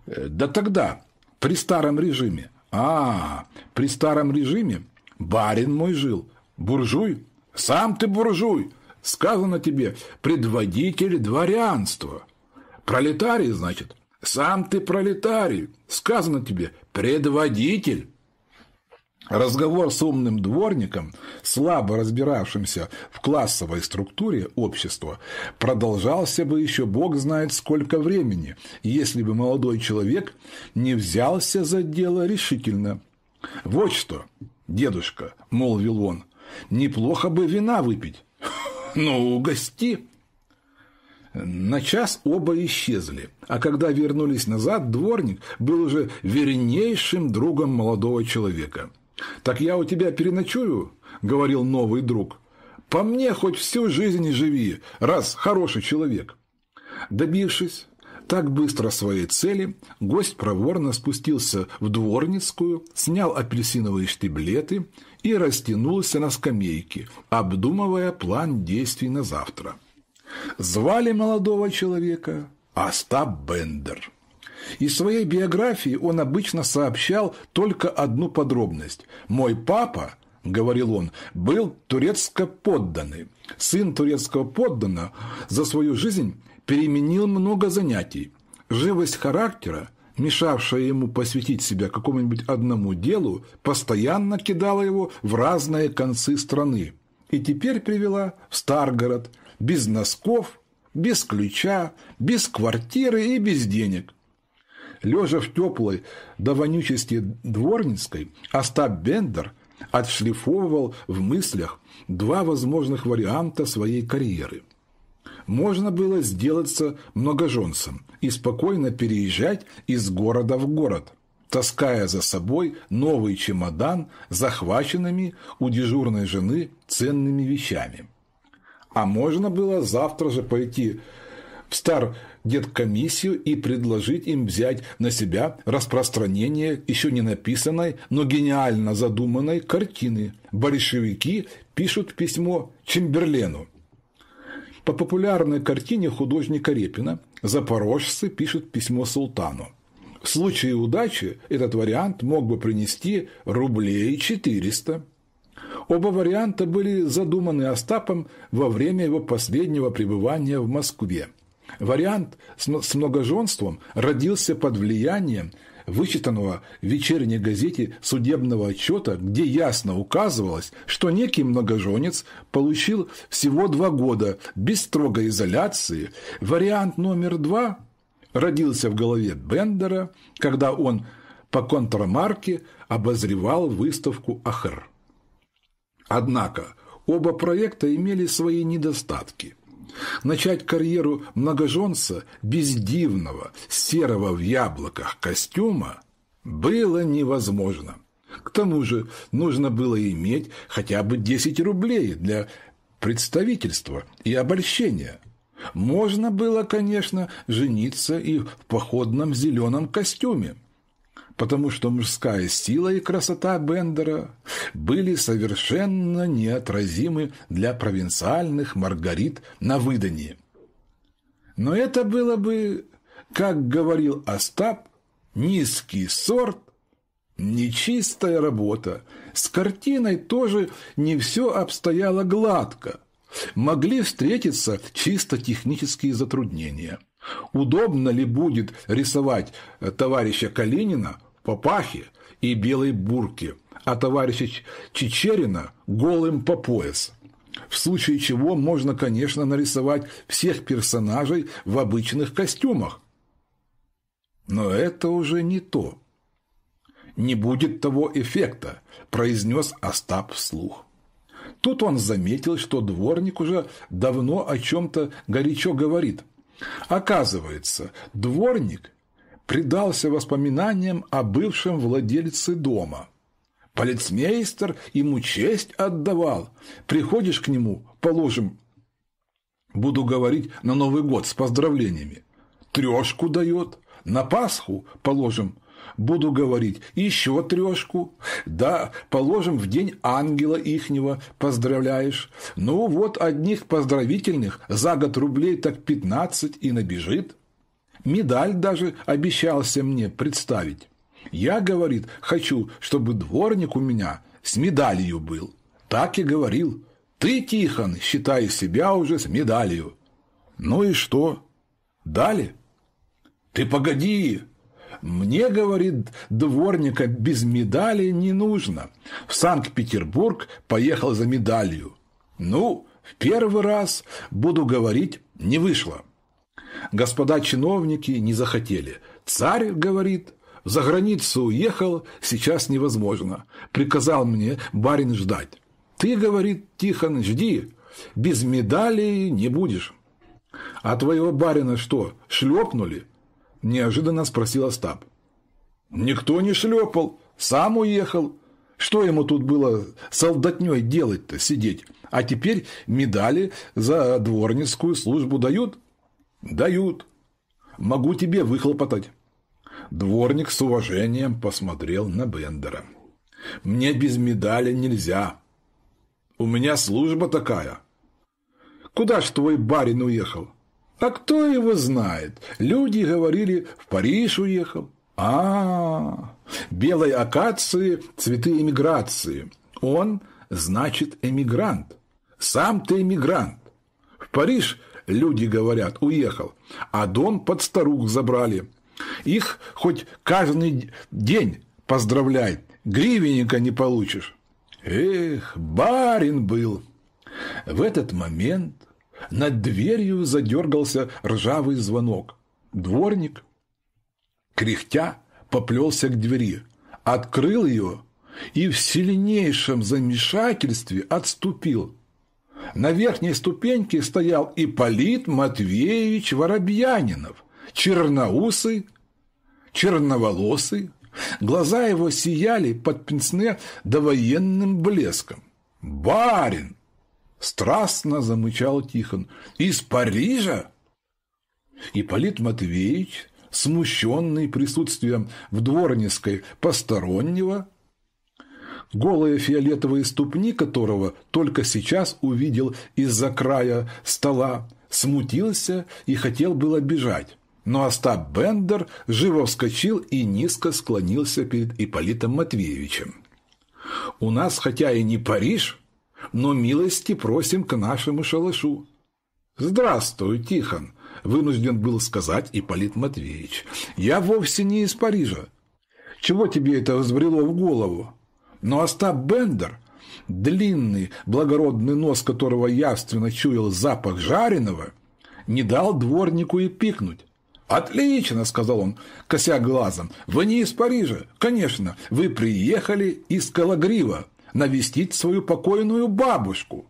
Э, да тогда, при старом режиме. А, при старом режиме барин мой жил. Буржуй? Сам ты буржуй. Сказано тебе, предводитель дворянства. Пролетарий, значит? Сам ты пролетарий. Сказано тебе, предводитель. Разговор с умным дворником, слабо разбиравшимся в классовой структуре общества, продолжался бы еще бог знает сколько времени, если бы молодой человек не взялся за дело решительно. «Вот что, дедушка», – молвил он, – «неплохо бы вина выпить». «Ну, угости». На час оба исчезли, а когда вернулись назад, дворник был уже вернейшим другом молодого человека – «Так я у тебя переночую», – говорил новый друг. «По мне хоть всю жизнь и живи, раз хороший человек». Добившись так быстро своей цели, гость проворно спустился в дворницкую, снял апельсиновые штиблеты и растянулся на скамейке, обдумывая план действий на завтра. Звали молодого человека Остап Бендер. Из своей биографии он обычно сообщал только одну подробность. «Мой папа», – говорил он, – «был турецко-подданный. Сын турецкого поддана за свою жизнь переменил много занятий. Живость характера, мешавшая ему посвятить себя какому-нибудь одному делу, постоянно кидала его в разные концы страны и теперь привела в Старгород без носков, без ключа, без квартиры и без денег лежа в теплой до вонючести дворницкой, Остап а Бендер отшлифовывал в мыслях два возможных варианта своей карьеры. Можно было сделаться многоженцем и спокойно переезжать из города в город – таская за собой новый чемодан захваченными у дежурной жены ценными вещами. А можно было завтра же пойти в стар деткомиссию и предложить им взять на себя распространение еще не написанной, но гениально задуманной картины. Большевики пишут письмо Чемберлену. По популярной картине художника Репина запорожцы пишут письмо султану. В случае удачи этот вариант мог бы принести рублей 400. Оба варианта были задуманы Остапом во время его последнего пребывания в Москве. Вариант с многоженством родился под влиянием вычитанного в вечерней газете судебного отчета, где ясно указывалось, что некий многоженец получил всего два года без строгой изоляции. Вариант номер два родился в голове Бендера, когда он по контрамарке обозревал выставку «Ахр». Однако оба проекта имели свои недостатки. Начать карьеру многоженца бездивного, серого в яблоках костюма было невозможно. К тому же нужно было иметь хотя бы 10 рублей для представительства и обольщения. Можно было, конечно, жениться и в походном зеленом костюме – потому что мужская сила и красота Бендера были совершенно неотразимы для провинциальных Маргарит на выдании. Но это было бы, как говорил Остап, низкий сорт, нечистая работа. С картиной тоже не все обстояло гладко. Могли встретиться чисто технические затруднения. Удобно ли будет рисовать товарища Калинина – папахе и белой бурке, а товарища Чечерина голым по пояс. В случае чего можно, конечно, нарисовать всех персонажей в обычных костюмах. Но это уже не то. «Не будет того эффекта», – произнес Остап вслух. Тут он заметил, что дворник уже давно о чем-то горячо говорит. Оказывается, дворник предался воспоминаниям о бывшем владельце дома. Полицмейстер ему честь отдавал. Приходишь к нему, положим, буду говорить на Новый год с поздравлениями. Трешку дает. На Пасху, положим, буду говорить еще трешку. Да, положим, в день ангела ихнего поздравляешь. Ну вот одних поздравительных за год рублей так пятнадцать и набежит. Медаль даже обещался мне представить. Я, говорит, хочу, чтобы дворник у меня с медалью был. Так и говорил. Ты, Тихон, считай себя уже с медалью. Ну и что? Дали? Ты погоди, мне, говорит, дворника без медали не нужно. В Санкт-Петербург поехал за медалью. Ну, в первый раз, буду говорить, не вышло. Господа чиновники не захотели. Царь, говорит, за границу уехал, сейчас невозможно. Приказал мне барин ждать. Ты, говорит Тихон, жди, без медали не будешь. А твоего барина что, шлепнули? Неожиданно спросил Остап. Никто не шлепал, сам уехал. Что ему тут было солдатней делать-то, сидеть? А теперь медали за дворницкую службу дают? Дают. Могу тебе выхлопотать. Дворник с уважением посмотрел на Бендера. Мне без медали нельзя. У меня служба такая. Куда ж твой барин уехал? А кто его знает? Люди говорили, в Париж уехал. А, -а, -а. белой акации цветы эмиграции. Он значит эмигрант. Сам ты эмигрант. В Париж Люди говорят, уехал. А дом под старух забрали. Их хоть каждый день поздравляй, гривенника не получишь. Эх, барин был. В этот момент над дверью задергался ржавый звонок. Дворник, кряхтя, поплелся к двери, открыл ее и в сильнейшем замешательстве отступил. На верхней ступеньке стоял Ипполит Матвеевич Воробьянинов, черноусый, черноволосый. Глаза его сияли под пенсне довоенным блеском. «Барин!» – страстно замычал Тихон. «Из Парижа?» Ипполит Матвеевич, смущенный присутствием в дворницкой постороннего, голые фиолетовые ступни которого только сейчас увидел из-за края стола, смутился и хотел было бежать. Но Остап Бендер живо вскочил и низко склонился перед Ипполитом Матвеевичем. «У нас, хотя и не Париж, но милости просим к нашему шалашу». «Здравствуй, Тихон», – вынужден был сказать Ипполит Матвеевич. «Я вовсе не из Парижа. Чего тебе это взбрело в голову?» Но Остап Бендер, длинный, благородный нос которого явственно чуял запах жареного, не дал дворнику и пикнуть. «Отлично!» – сказал он, кося глазом. «Вы не из Парижа? Конечно, вы приехали из Калагрива навестить свою покойную бабушку».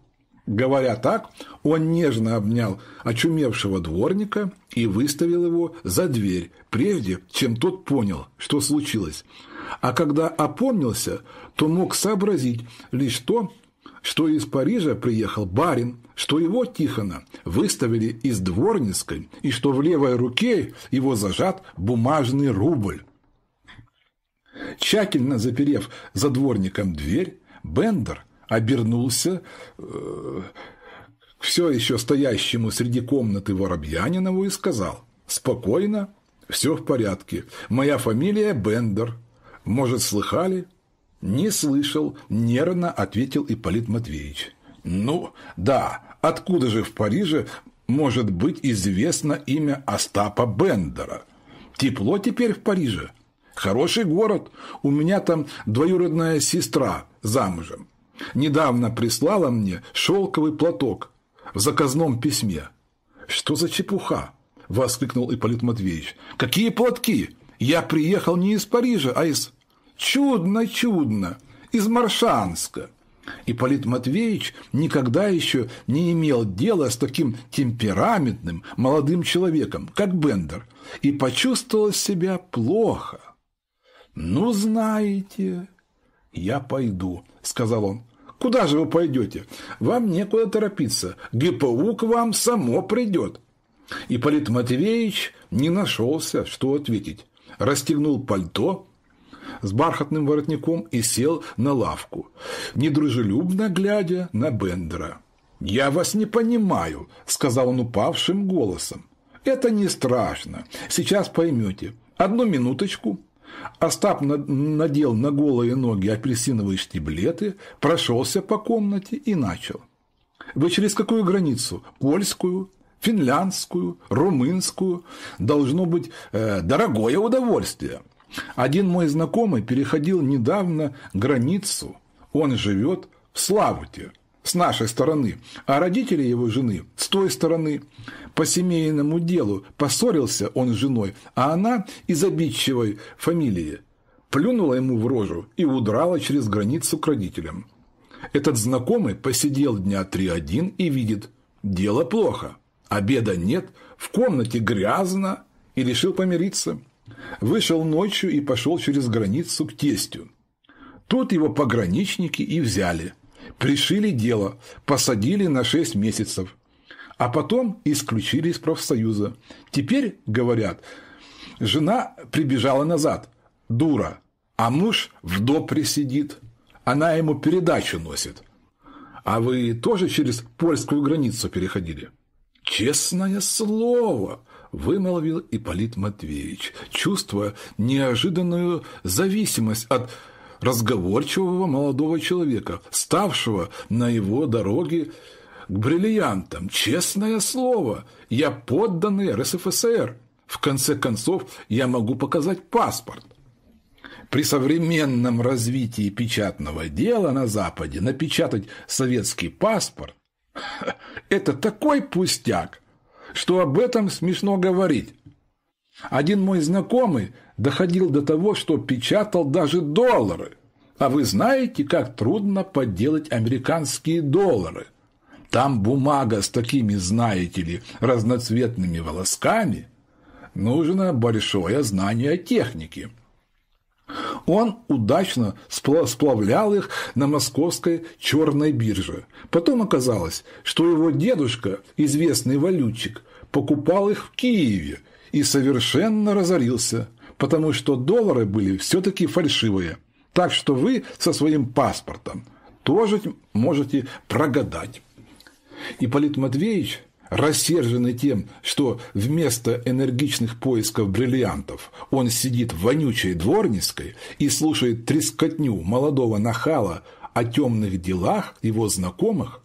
Говоря так, он нежно обнял очумевшего дворника и выставил его за дверь, прежде чем тот понял, что случилось а когда опомнился, то мог сообразить лишь то, что из Парижа приехал барин, что его Тихона выставили из дворницкой и что в левой руке его зажат бумажный рубль. Тщательно заперев за дворником дверь, Бендер обернулся э, все еще стоящему среди комнаты Воробьянинову и сказал «Спокойно, все в порядке, моя фамилия Бендер, может, слыхали?» «Не слышал», – нервно ответил Ипполит Матвеевич. «Ну, да, откуда же в Париже может быть известно имя Остапа Бендера? Тепло теперь в Париже. Хороший город. У меня там двоюродная сестра замужем. Недавно прислала мне шелковый платок в заказном письме. Что за чепуха?» – воскликнул Ипполит Матвеевич. «Какие платки? Я приехал не из Парижа, а из Чудно-чудно! Из Маршанска!» Ипполит Матвеевич никогда еще не имел дела с таким темпераментным молодым человеком, как Бендер, и почувствовал себя плохо. «Ну, знаете, я пойду», — сказал он. «Куда же вы пойдете? Вам некуда торопиться. ГПУ к вам само придет». Ипполит Матвеевич не нашелся, что ответить. Расстегнул пальто, с бархатным воротником и сел на лавку, недружелюбно глядя на Бендера. «Я вас не понимаю», – сказал он упавшим голосом. «Это не страшно. Сейчас поймете. Одну минуточку». Остап надел на голые ноги апельсиновые штиблеты, прошелся по комнате и начал. «Вы через какую границу? Польскую? Финляндскую? Румынскую? Должно быть э, дорогое удовольствие. Один мой знакомый переходил недавно границу. Он живет в Славуте, с нашей стороны, а родители его жены с той стороны. По семейному делу поссорился он с женой, а она из обидчивой фамилии плюнула ему в рожу и удрала через границу к родителям. Этот знакомый посидел дня три один и видит – дело плохо, обеда нет, в комнате грязно и решил помириться – Вышел ночью и пошел через границу к тестю. Тут его пограничники и взяли. Пришили дело, посадили на 6 месяцев. А потом исключили из профсоюза. Теперь, говорят, жена прибежала назад. Дура. А муж в допре сидит. Она ему передачу носит. А вы тоже через польскую границу переходили? Честное слово, вымолвил Ипполит Матвеевич, чувствуя неожиданную зависимость от разговорчивого молодого человека, ставшего на его дороге к бриллиантам. Честное слово, я подданный РСФСР. В конце концов, я могу показать паспорт. При современном развитии печатного дела на Западе напечатать советский паспорт – это такой пустяк – что об этом смешно говорить. Один мой знакомый доходил до того, что печатал даже доллары. А вы знаете, как трудно подделать американские доллары? Там бумага с такими, знаете ли, разноцветными волосками. Нужно большое знание техники. Он удачно сплавлял их на московской черной бирже. Потом оказалось, что его дедушка, известный валютчик, покупал их в Киеве и совершенно разорился, потому что доллары были все-таки фальшивые. Так что вы со своим паспортом тоже можете прогадать. И Полит Матвеевич, рассерженный тем, что вместо энергичных поисков бриллиантов он сидит в вонючей дворницкой и слушает трескотню молодого нахала о темных делах его знакомых,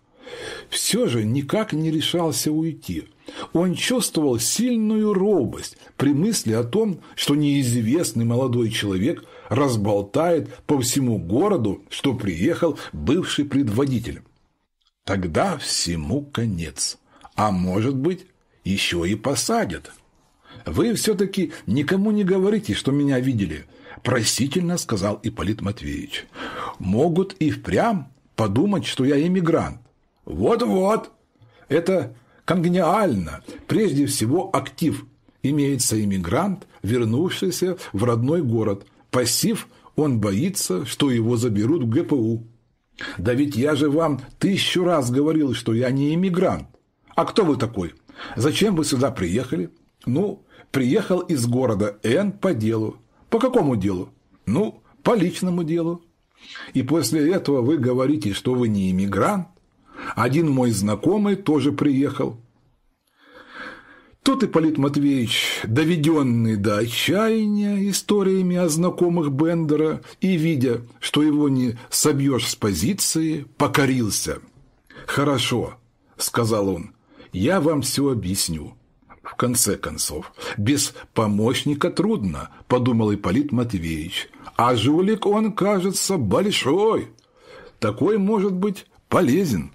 все же никак не решался уйти. Он чувствовал сильную робость при мысли о том, что неизвестный молодой человек разболтает по всему городу, что приехал бывший предводитель. Тогда всему конец. А может быть, еще и посадят. «Вы все-таки никому не говорите, что меня видели», – просительно сказал Ипполит Матвеевич. «Могут и впрямь подумать, что я эмигрант. Вот-вот. Это конгениально. Прежде всего актив. Имеется иммигрант, вернувшийся в родной город. Пассив – он боится, что его заберут в ГПУ. Да ведь я же вам тысячу раз говорил, что я не иммигрант. А кто вы такой? Зачем вы сюда приехали? Ну, приехал из города Н по делу. По какому делу? Ну, по личному делу. И после этого вы говорите, что вы не иммигрант? Один мой знакомый тоже приехал. Тот Ипполит Матвеевич, доведенный до отчаяния историями о знакомых Бендера и, видя, что его не собьешь с позиции, покорился. «Хорошо», – сказал он, – «я вам все объясню». В конце концов, без помощника трудно, подумал Ипполит Матвеевич. А жулик он, кажется, большой. Такой может быть полезен.